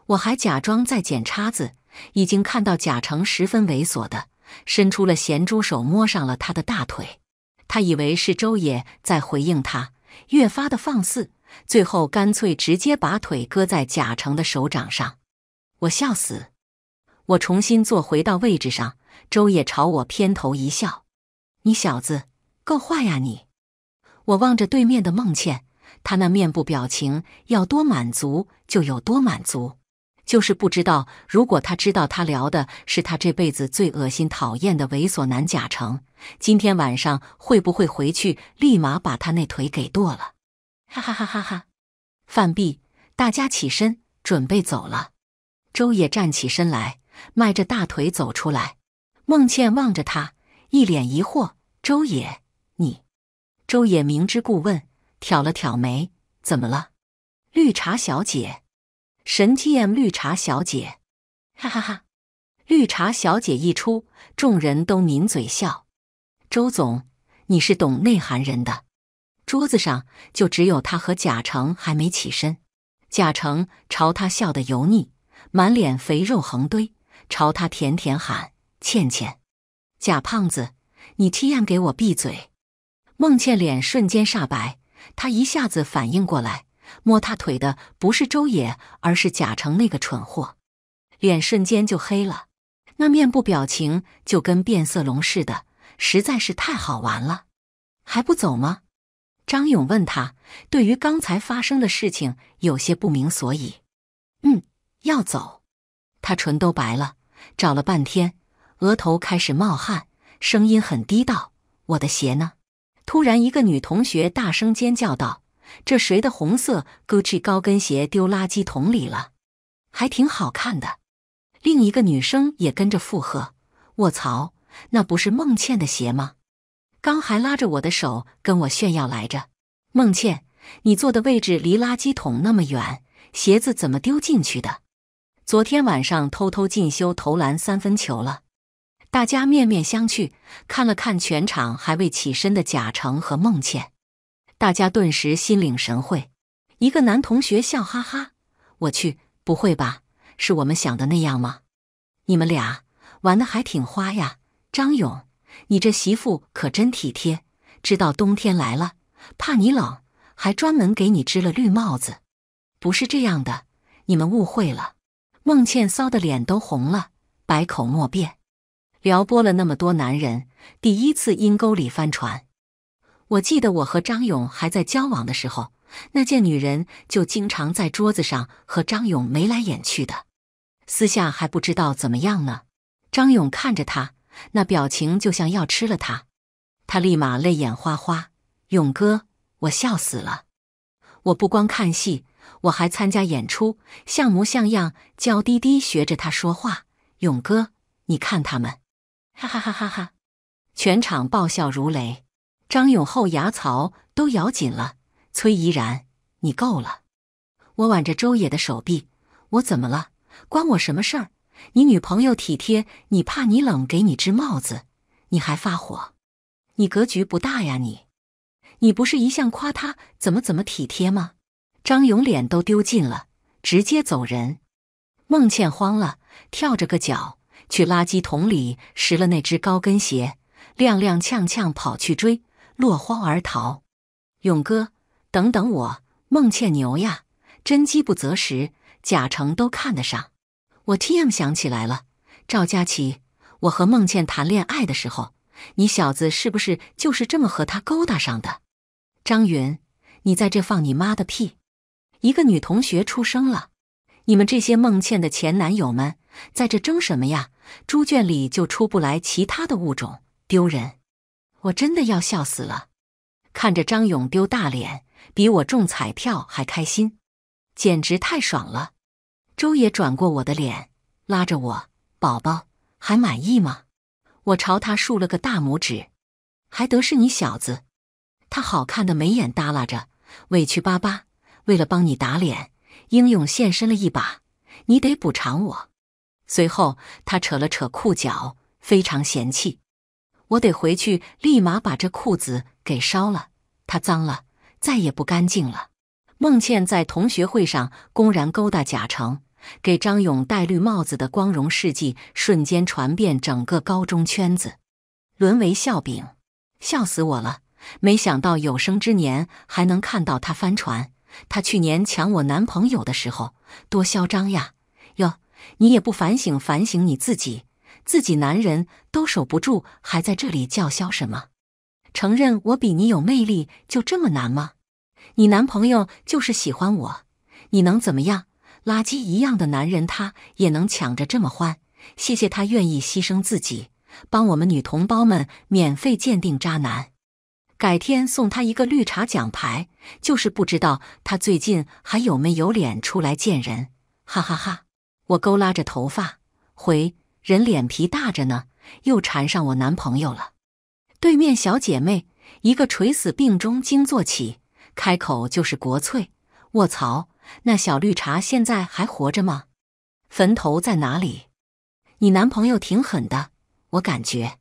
我还假装在捡叉子，已经看到贾成十分猥琐的伸出了咸猪手摸上了他的大腿。他以为是周野在回应他，越发的放肆，最后干脆直接把腿搁在贾成的手掌上。我笑死！我重新坐回到位置上，周野朝我偏头一笑：“你小子。”够话呀你！我望着对面的孟倩，她那面部表情要多满足就有多满足，就是不知道如果她知道她聊的是她这辈子最恶心讨厌的猥琐男贾成，今天晚上会不会回去立马把他那腿给剁了！哈哈哈哈哈！范毕，大家起身准备走了。周也站起身来，迈着大腿走出来。孟倩望着他，一脸疑惑。周也。”你，周野明知故问，挑了挑眉，怎么了，绿茶小姐？神 tm 绿茶小姐，哈哈哈！绿茶小姐一出，众人都抿嘴笑。周总，你是懂内涵人的。桌子上就只有他和贾成还没起身。贾成朝他笑得油腻，满脸肥肉横堆，朝他甜甜喊：“倩倩，贾胖子，你 TM 给我闭嘴！”孟倩脸瞬间煞白，她一下子反应过来，摸她腿的不是周野，而是贾成那个蠢货，脸瞬间就黑了，那面部表情就跟变色龙似的，实在是太好玩了。还不走吗？张勇问他，对于刚才发生的事情有些不明所以。嗯，要走。他唇都白了，找了半天，额头开始冒汗，声音很低道：“我的鞋呢？”突然，一个女同学大声尖叫道：“这谁的红色 Gucci 高跟鞋丢垃圾桶里了？还挺好看的。”另一个女生也跟着附和：“卧槽，那不是孟倩的鞋吗？刚还拉着我的手跟我炫耀来着。”孟倩，你坐的位置离垃圾桶那么远，鞋子怎么丢进去的？昨天晚上偷偷进修投篮三分球了。大家面面相觑，看了看全场还未起身的贾成和孟倩，大家顿时心领神会。一个男同学笑哈哈：“我去，不会吧？是我们想的那样吗？你们俩玩的还挺花呀！”张勇，你这媳妇可真体贴，知道冬天来了，怕你冷，还专门给你织了绿帽子。不是这样的，你们误会了。孟倩臊的脸都红了，百口莫辩。撩拨了那么多男人，第一次阴沟里翻船。我记得我和张勇还在交往的时候，那贱女人就经常在桌子上和张勇眉来眼去的。私下还不知道怎么样呢。张勇看着她，那表情就像要吃了她。她立马泪眼花花。勇哥，我笑死了。我不光看戏，我还参加演出，像模像样，娇滴滴学着他说话。勇哥，你看他们。哈哈哈哈哈！全场爆笑如雷。张永厚牙槽都咬紧了。崔怡然，你够了！我挽着周野的手臂，我怎么了？关我什么事儿？你女朋友体贴，你怕你冷，给你织帽子，你还发火？你格局不大呀你！你不是一向夸他怎么怎么体贴吗？张勇脸都丢尽了，直接走人。孟倩慌了，跳着个脚。去垃圾桶里拾了那只高跟鞋，踉踉跄跄跑去追，落荒而逃。勇哥，等等我！孟倩牛呀，真饥不择食，贾成都看得上。我 TM 想起来了，赵佳琪，我和孟倩谈恋爱的时候，你小子是不是就是这么和她勾搭上的？张云，你在这放你妈的屁！一个女同学出生了，你们这些孟倩的前男友们在这争什么呀？猪圈里就出不来其他的物种，丢人！我真的要笑死了。看着张勇丢大脸，比我中彩票还开心，简直太爽了。周也转过我的脸，拉着我：“宝宝，还满意吗？”我朝他竖了个大拇指。还得是你小子，他好看的眉眼耷拉着，委屈巴巴。为了帮你打脸，英勇献身了一把，你得补偿我。随后，他扯了扯裤脚，非常嫌弃。我得回去，立马把这裤子给烧了。它脏了，再也不干净了。孟倩在同学会上公然勾搭贾成，给张勇戴绿帽子的光荣事迹，瞬间传遍整个高中圈子，沦为笑柄。笑死我了！没想到有生之年还能看到他翻船。他去年抢我男朋友的时候，多嚣张呀！你也不反省反省你自己，自己男人都守不住，还在这里叫嚣什么？承认我比你有魅力，就这么难吗？你男朋友就是喜欢我，你能怎么样？垃圾一样的男人，他也能抢着这么欢，谢谢他愿意牺牲自己，帮我们女同胞们免费鉴定渣男。改天送他一个绿茶奖牌，就是不知道他最近还有没有脸出来见人，哈哈哈。我勾拉着头发回，人脸皮大着呢，又缠上我男朋友了。对面小姐妹一个垂死病中惊坐起，开口就是国粹。卧槽，那小绿茶现在还活着吗？坟头在哪里？你男朋友挺狠的，我感觉。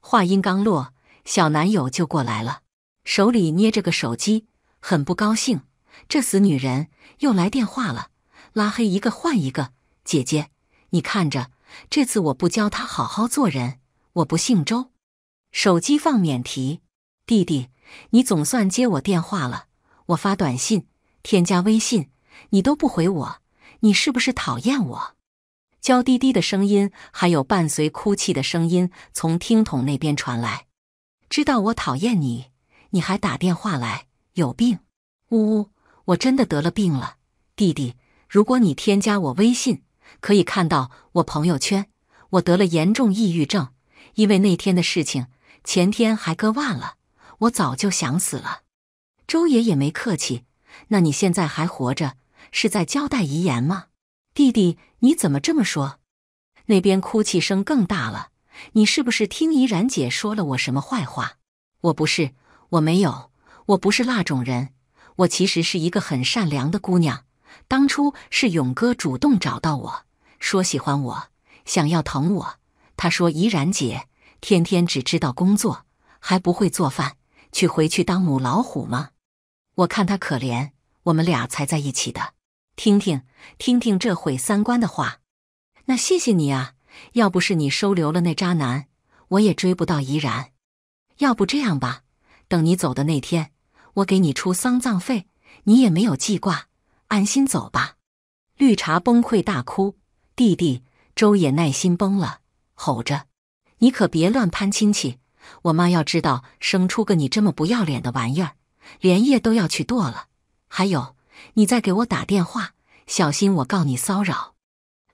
话音刚落，小男友就过来了，手里捏着个手机，很不高兴。这死女人又来电话了，拉黑一个换一个。姐姐，你看着，这次我不教他好好做人，我不姓周。手机放免提。弟弟，你总算接我电话了，我发短信、添加微信，你都不回我，你是不是讨厌我？娇滴滴的声音，还有伴随哭泣的声音，从听筒那边传来。知道我讨厌你，你还打电话来，有病？呜呜，我真的得了病了，弟弟，如果你添加我微信。可以看到我朋友圈，我得了严重抑郁症，因为那天的事情，前天还割腕了，我早就想死了。周爷也没客气，那你现在还活着，是在交代遗言吗？弟弟，你怎么这么说？那边哭泣声更大了，你是不是听怡然姐说了我什么坏话？我不是，我没有，我不是那种人，我其实是一个很善良的姑娘，当初是勇哥主动找到我。说喜欢我，想要疼我。他说：“怡然姐天天只知道工作，还不会做饭，去回去当母老虎吗？”我看他可怜，我们俩才在一起的。听听听听这毁三观的话。那谢谢你啊，要不是你收留了那渣男，我也追不到怡然。要不这样吧，等你走的那天，我给你出丧葬费，你也没有记挂，安心走吧。绿茶崩溃大哭。弟弟周也耐心崩了，吼着：“你可别乱攀亲戚！我妈要知道生出个你这么不要脸的玩意儿，连夜都要去剁了！还有，你再给我打电话，小心我告你骚扰！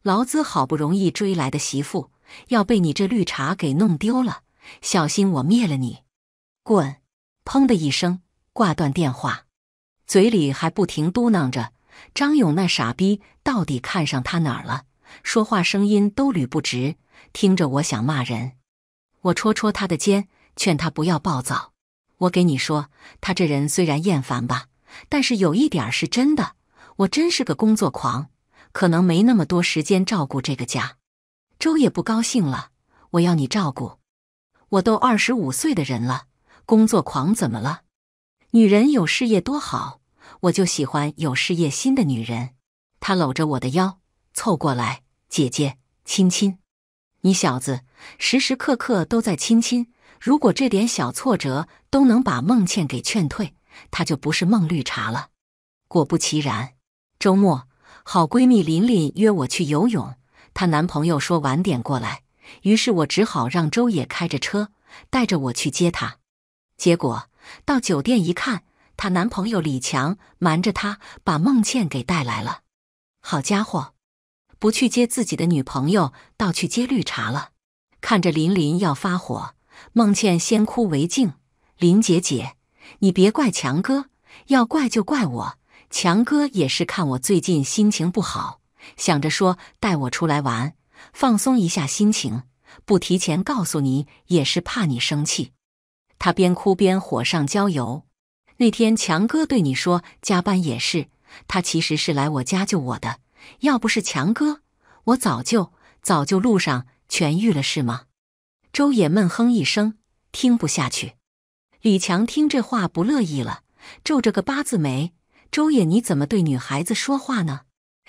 劳资好不容易追来的媳妇，要被你这绿茶给弄丢了，小心我灭了你！滚！”砰的一声挂断电话，嘴里还不停嘟囔着：“张勇那傻逼到底看上他哪儿了？”说话声音都捋不直，听着我想骂人。我戳戳他的肩，劝他不要暴躁。我给你说，他这人虽然厌烦吧，但是有一点是真的，我真是个工作狂，可能没那么多时间照顾这个家。周也不高兴了，我要你照顾，我都二十五岁的人了，工作狂怎么了？女人有事业多好，我就喜欢有事业心的女人。他搂着我的腰。凑过来，姐姐亲亲！你小子时时刻刻都在亲亲。如果这点小挫折都能把孟倩给劝退，他就不是孟绿茶了。果不其然，周末好闺蜜琳琳约我去游泳，她男朋友说晚点过来，于是我只好让周野开着车带着我去接她。结果到酒店一看，她男朋友李强瞒着她把孟倩给带来了。好家伙！不去接自己的女朋友，倒去接绿茶了。看着林林要发火，孟倩先哭为敬。林姐姐，你别怪强哥，要怪就怪我。强哥也是看我最近心情不好，想着说带我出来玩，放松一下心情。不提前告诉你，也是怕你生气。他边哭边火上浇油。那天强哥对你说加班也是，他其实是来我家救我的。要不是强哥，我早就早就路上痊愈了，是吗？周也闷哼一声，听不下去。李强听这话不乐意了，皱着个八字眉：“周也，你怎么对女孩子说话呢？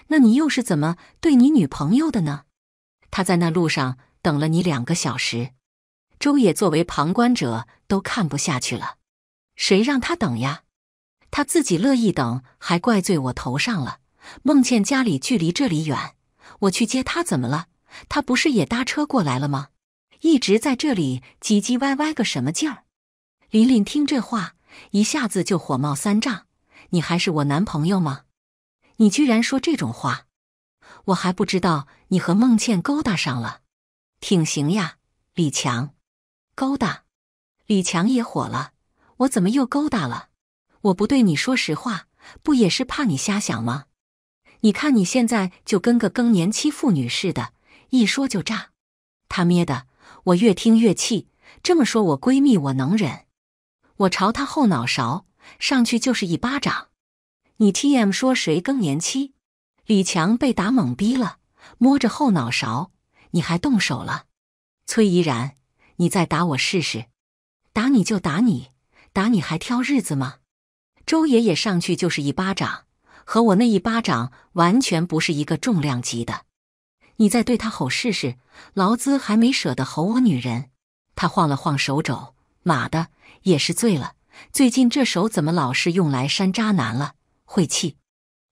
那你又是怎么对你女朋友的呢？”他在那路上等了你两个小时，周也作为旁观者都看不下去了。谁让他等呀？他自己乐意等，还怪罪我头上了。孟倩家里距离这里远，我去接她怎么了？她不是也搭车过来了吗？一直在这里唧唧歪歪个什么劲儿？琳琳听这话，一下子就火冒三丈：“你还是我男朋友吗？你居然说这种话！我还不知道你和孟倩勾搭上了，挺行呀，李强！勾搭？李强也火了：我怎么又勾搭了？我不对你说实话，不也是怕你瞎想吗？”你看，你现在就跟个更年期妇女似的，一说就炸。他咩的，我越听越气。这么说，我闺蜜我能忍。我朝她后脑勺上去就是一巴掌。你 T M 说谁更年期？李强被打懵逼了，摸着后脑勺。你还动手了？崔依然，你再打我试试。打你就打你，打你还挑日子吗？周爷爷上去就是一巴掌。和我那一巴掌完全不是一个重量级的，你再对他吼试试。劳资还没舍得吼我女人，他晃了晃手肘，妈的，也是醉了，最近这手怎么老是用来扇渣男了？晦气。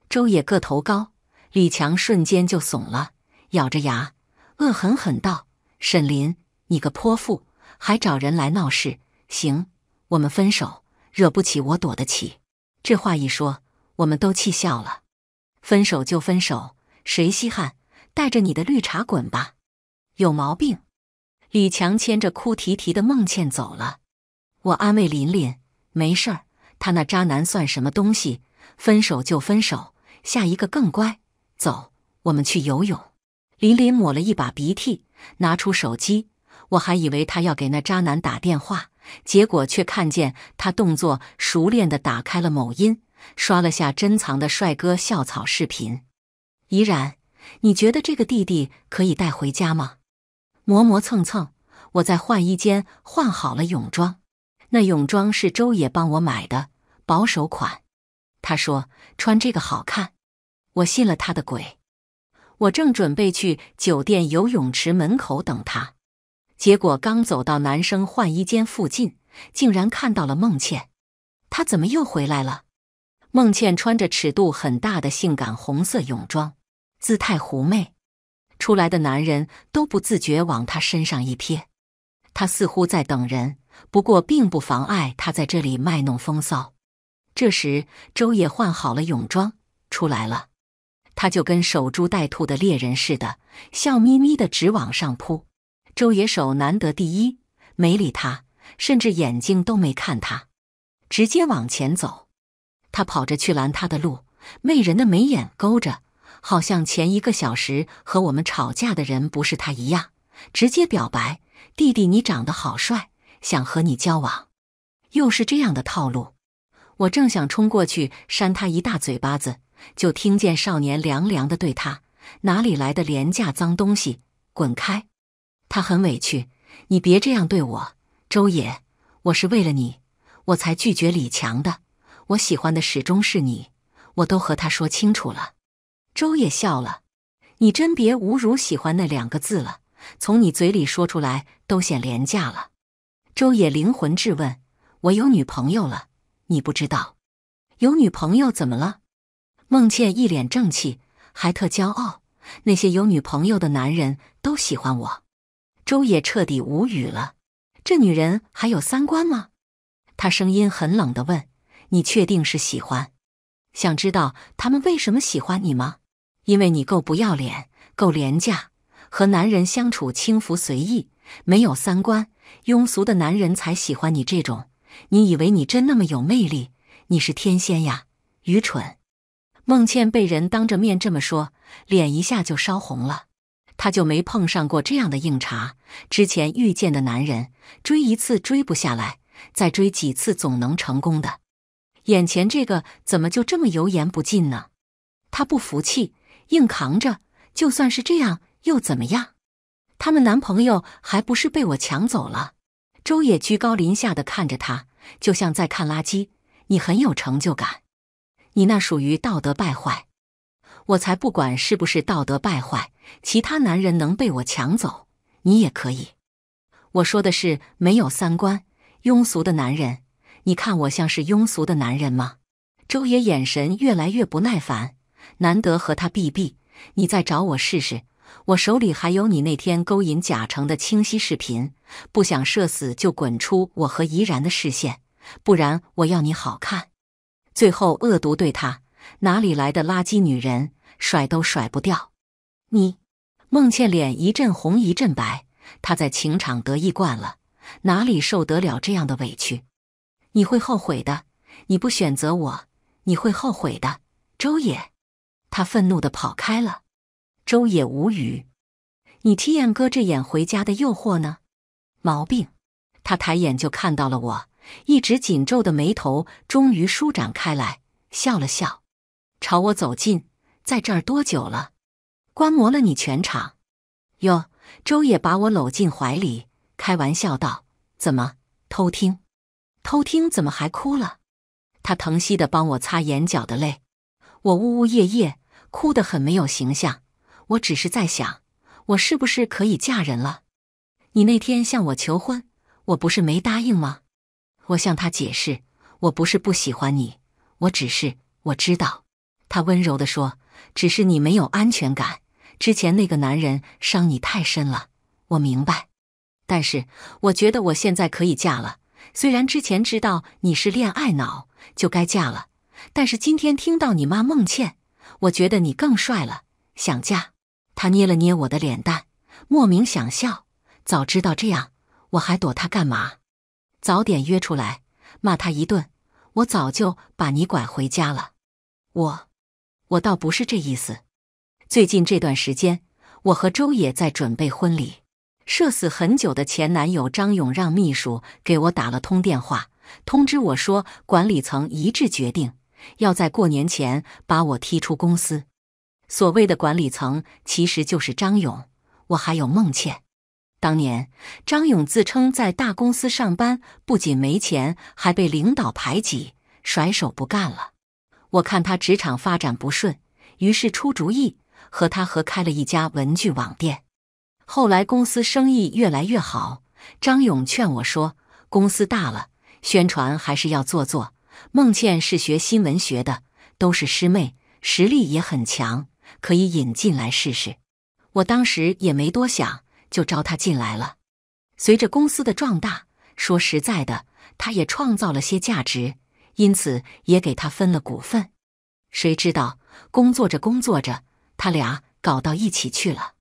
周野个头高，李强瞬间就怂了，咬着牙，恶狠狠道：“沈林，你个泼妇，还找人来闹事！行，我们分手，惹不起我躲得起。”这话一说。我们都气笑了，分手就分手，谁稀罕？带着你的绿茶滚吧！有毛病！李强牵着哭啼啼的孟倩走了。我安慰琳琳：“没事儿，他那渣男算什么东西？分手就分手，下一个更乖。”走，我们去游泳。琳琳抹了一把鼻涕，拿出手机。我还以为他要给那渣男打电话，结果却看见他动作熟练的打开了某音。刷了下珍藏的帅哥校草视频，怡然，你觉得这个弟弟可以带回家吗？磨磨蹭蹭，我在换衣间换好了泳装，那泳装是周野帮我买的保守款，他说穿这个好看，我信了他的鬼。我正准备去酒店游泳池门口等他，结果刚走到男生换衣间附近，竟然看到了孟倩，他怎么又回来了？孟倩穿着尺度很大的性感红色泳装，姿态狐媚，出来的男人都不自觉往她身上一瞥。她似乎在等人，不过并不妨碍她在这里卖弄风骚。这时，周野换好了泳装出来了，他就跟守株待兔的猎人似的，笑眯眯的直往上扑。周野手难得第一，没理他，甚至眼睛都没看他，直接往前走。他跑着去拦他的路，媚人的眉眼勾着，好像前一个小时和我们吵架的人不是他一样，直接表白：“弟弟，你长得好帅，想和你交往。”又是这样的套路。我正想冲过去扇他一大嘴巴子，就听见少年凉凉的对他：“哪里来的廉价脏东西，滚开！”他很委屈：“你别这样对我，周野，我是为了你，我才拒绝李强的。”我喜欢的始终是你，我都和他说清楚了。周也笑了，你真别侮辱“喜欢”那两个字了，从你嘴里说出来都显廉价了。周也灵魂质问：“我有女朋友了，你不知道？有女朋友怎么了？”孟倩一脸正气，还特骄傲：“那些有女朋友的男人都喜欢我。”周也彻底无语了，这女人还有三观吗？他声音很冷的问。你确定是喜欢？想知道他们为什么喜欢你吗？因为你够不要脸，够廉价，和男人相处轻浮随意，没有三观，庸俗的男人才喜欢你这种。你以为你真那么有魅力？你是天仙呀！愚蠢！孟倩被人当着面这么说，脸一下就烧红了。她就没碰上过这样的硬茬，之前遇见的男人追一次追不下来，再追几次总能成功的。眼前这个怎么就这么油盐不进呢？他不服气，硬扛着。就算是这样又怎么样？他们男朋友还不是被我抢走了？周野居高临下的看着他，就像在看垃圾。你很有成就感，你那属于道德败坏。我才不管是不是道德败坏，其他男人能被我抢走，你也可以。我说的是没有三观、庸俗的男人。你看我像是庸俗的男人吗？周野眼神越来越不耐烦，难得和他避避，你再找我试试。我手里还有你那天勾引贾成的清晰视频，不想社死就滚出我和怡然的视线，不然我要你好看。最后恶毒对他，哪里来的垃圾女人，甩都甩不掉。你孟倩脸一阵红一阵白，她在情场得意惯了，哪里受得了这样的委屈？你会后悔的，你不选择我，你会后悔的，周野。他愤怒地跑开了。周野无语。你替燕哥这眼回家的诱惑呢？毛病。他抬眼就看到了我，一直紧皱的眉头终于舒展开来，笑了笑，朝我走近。在这儿多久了？观摩了你全场。哟，周野把我搂进怀里，开玩笑道：“怎么偷听？”偷听怎么还哭了？他疼惜的帮我擦眼角的泪，我呜呜咽咽，哭得很没有形象。我只是在想，我是不是可以嫁人了？你那天向我求婚，我不是没答应吗？我向他解释，我不是不喜欢你，我只是我知道。他温柔的说：“只是你没有安全感，之前那个男人伤你太深了。我明白，但是我觉得我现在可以嫁了。”虽然之前知道你是恋爱脑，就该嫁了，但是今天听到你骂孟倩，我觉得你更帅了，想嫁。他捏了捏我的脸蛋，莫名想笑。早知道这样，我还躲他干嘛？早点约出来骂他一顿，我早就把你拐回家了。我，我倒不是这意思。最近这段时间，我和周野在准备婚礼。社死很久的前男友张勇让秘书给我打了通电话，通知我说，管理层一致决定要在过年前把我踢出公司。所谓的管理层其实就是张勇，我还有孟倩。当年张勇自称在大公司上班，不仅没钱，还被领导排挤，甩手不干了。我看他职场发展不顺，于是出主意和他合开了一家文具网店。后来公司生意越来越好，张勇劝我说：“公司大了，宣传还是要做做。”孟倩是学新闻学的，都是师妹，实力也很强，可以引进来试试。我当时也没多想，就招她进来了。随着公司的壮大，说实在的，她也创造了些价值，因此也给她分了股份。谁知道工作着工作着，他俩搞到一起去了。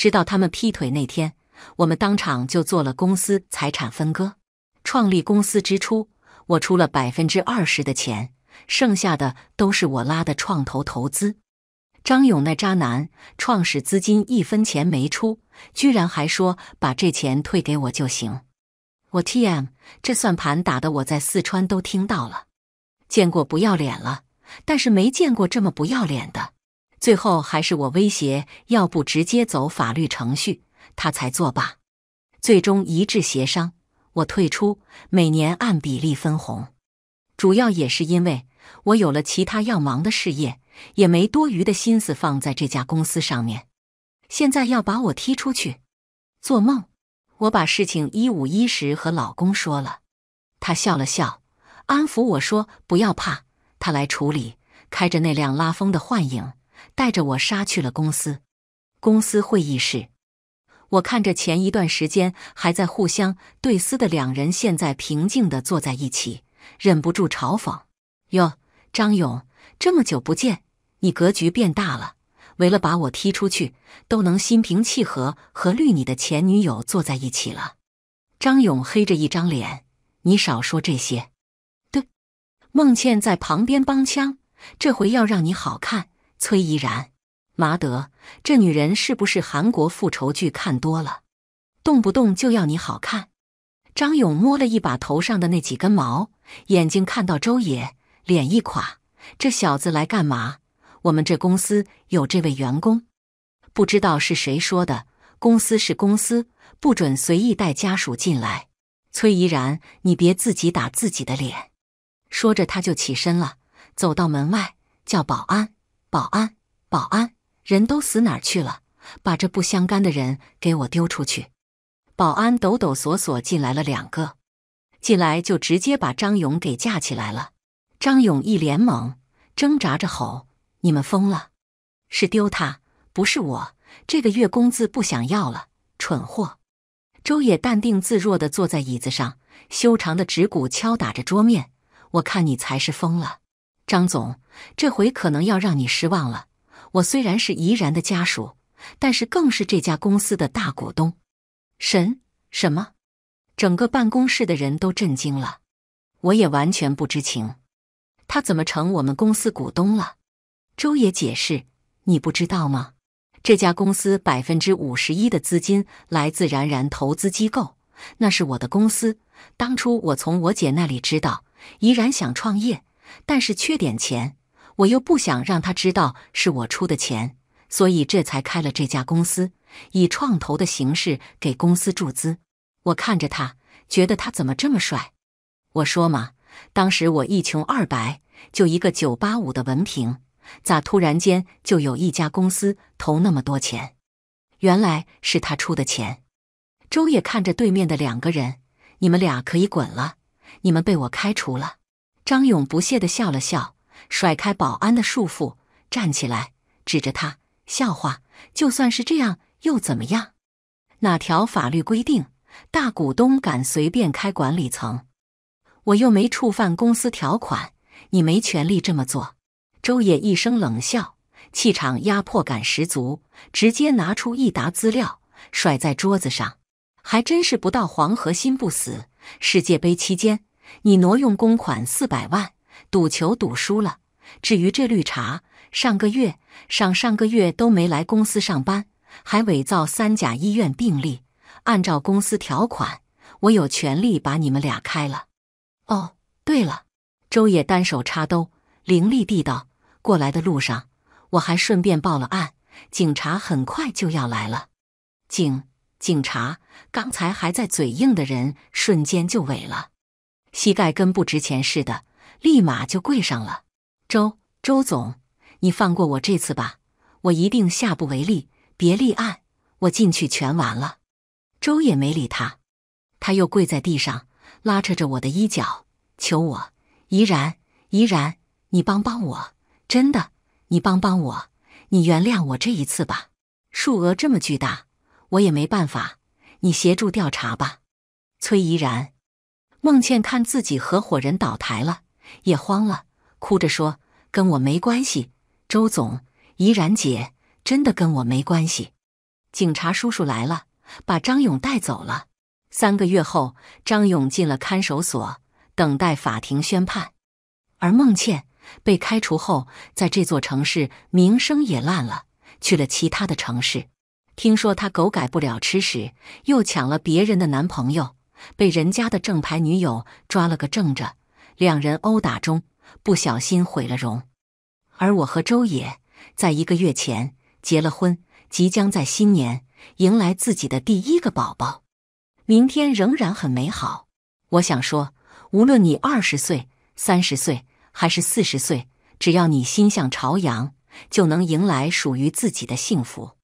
知道他们劈腿那天，我们当场就做了公司财产分割。创立公司之初，我出了百分之二十的钱，剩下的都是我拉的创投投资。张勇那渣男，创始资金一分钱没出，居然还说把这钱退给我就行。我 T M，这算盘打得我在四川都听到了，见过不要脸了，但是没见过这么不要脸的。最后还是我威胁，要不直接走法律程序，他才作罢。最终一致协商，我退出，每年按比例分红。主要也是因为我有了其他要忙的事业，也没多余的心思放在这家公司上面。现在要把我踢出去，做梦！我把事情一五一十和老公说了，他笑了笑，安抚我说：“不要怕，他来处理。”开着那辆拉风的幻影。带着我杀去了公司，公司会议室。我看着前一段时间还在互相对撕的两人，现在平静的坐在一起，忍不住嘲讽：“哟，张勇，这么久不见，你格局变大了，为了把我踢出去，都能心平气和和绿你的前女友坐在一起了。”张勇黑着一张脸：“你少说这些。”对，孟倩在旁边帮腔：“这回要让你好看。”崔怡然，麻德，这女人是不是韩国复仇剧看多了，动不动就要你好看？张勇摸了一把头上的那几根毛，眼睛看到周野，脸一垮，这小子来干嘛？我们这公司有这位员工，不知道是谁说的，公司是公司，不准随意带家属进来。崔怡然，你别自己打自己的脸。说着，他就起身了，走到门外叫保安。保安，保安，人都死哪儿去了？把这不相干的人给我丢出去！保安抖抖索索进来了两个，进来就直接把张勇给架起来了。张勇一脸懵，挣扎着吼：“你们疯了！是丢他，不是我。这个月工资不想要了，蠢货！”周野淡定自若的坐在椅子上，修长的指骨敲打着桌面：“我看你才是疯了。”张总，这回可能要让你失望了。我虽然是怡然的家属，但是更是这家公司的大股东。神什么？整个办公室的人都震惊了。我也完全不知情，他怎么成我们公司股东了？周也解释：“你不知道吗？这家公司百分之五十一的资金来自然然投资机构，那是我的公司。当初我从我姐那里知道，怡然想创业。”但是缺点钱，我又不想让他知道是我出的钱，所以这才开了这家公司，以创投的形式给公司注资。我看着他，觉得他怎么这么帅？我说嘛，当时我一穷二白，就一个九八五的文凭，咋突然间就有一家公司投那么多钱？原来是他出的钱。周也看着对面的两个人，你们俩可以滚了，你们被我开除了。张勇不屑地笑了笑，甩开保安的束缚，站起来，指着他：“笑话，就算是这样又怎么样？哪条法律规定大股东敢随便开管理层？我又没触犯公司条款，你没权利这么做。”周野一声冷笑，气场压迫感十足，直接拿出一沓资料甩在桌子上。还真是不到黄河心不死，世界杯期间。你挪用公款四百万，赌球赌输了。至于这绿茶，上个月上上个月都没来公司上班，还伪造三甲医院病历。按照公司条款，我有权利把你们俩开了。哦，对了，周野单手插兜，凌厉地道：“过来的路上，我还顺便报了案，警察很快就要来了。”警警察，刚才还在嘴硬的人，瞬间就萎了。膝盖跟不值钱似的，立马就跪上了。周周总，你放过我这次吧，我一定下不为例。别立案，我进去全完了。周也没理他，他又跪在地上，拉扯着我的衣角，求我：“怡然，怡然，你帮帮我，真的，你帮帮我，你原谅我这一次吧。数额这么巨大，我也没办法，你协助调查吧。”崔怡然。孟倩看自己合伙人倒台了，也慌了，哭着说：“跟我没关系，周总，怡然姐，真的跟我没关系。”警察叔叔来了，把张勇带走了。三个月后，张勇进了看守所，等待法庭宣判。而孟倩被开除后，在这座城市名声也烂了，去了其他的城市。听说她狗改不了吃屎，又抢了别人的男朋友。被人家的正牌女友抓了个正着，两人殴打中不小心毁了容。而我和周野在一个月前结了婚，即将在新年迎来自己的第一个宝宝。明天仍然很美好。我想说，无论你二十岁、三十岁还是四十岁，只要你心向朝阳，就能迎来属于自己的幸福。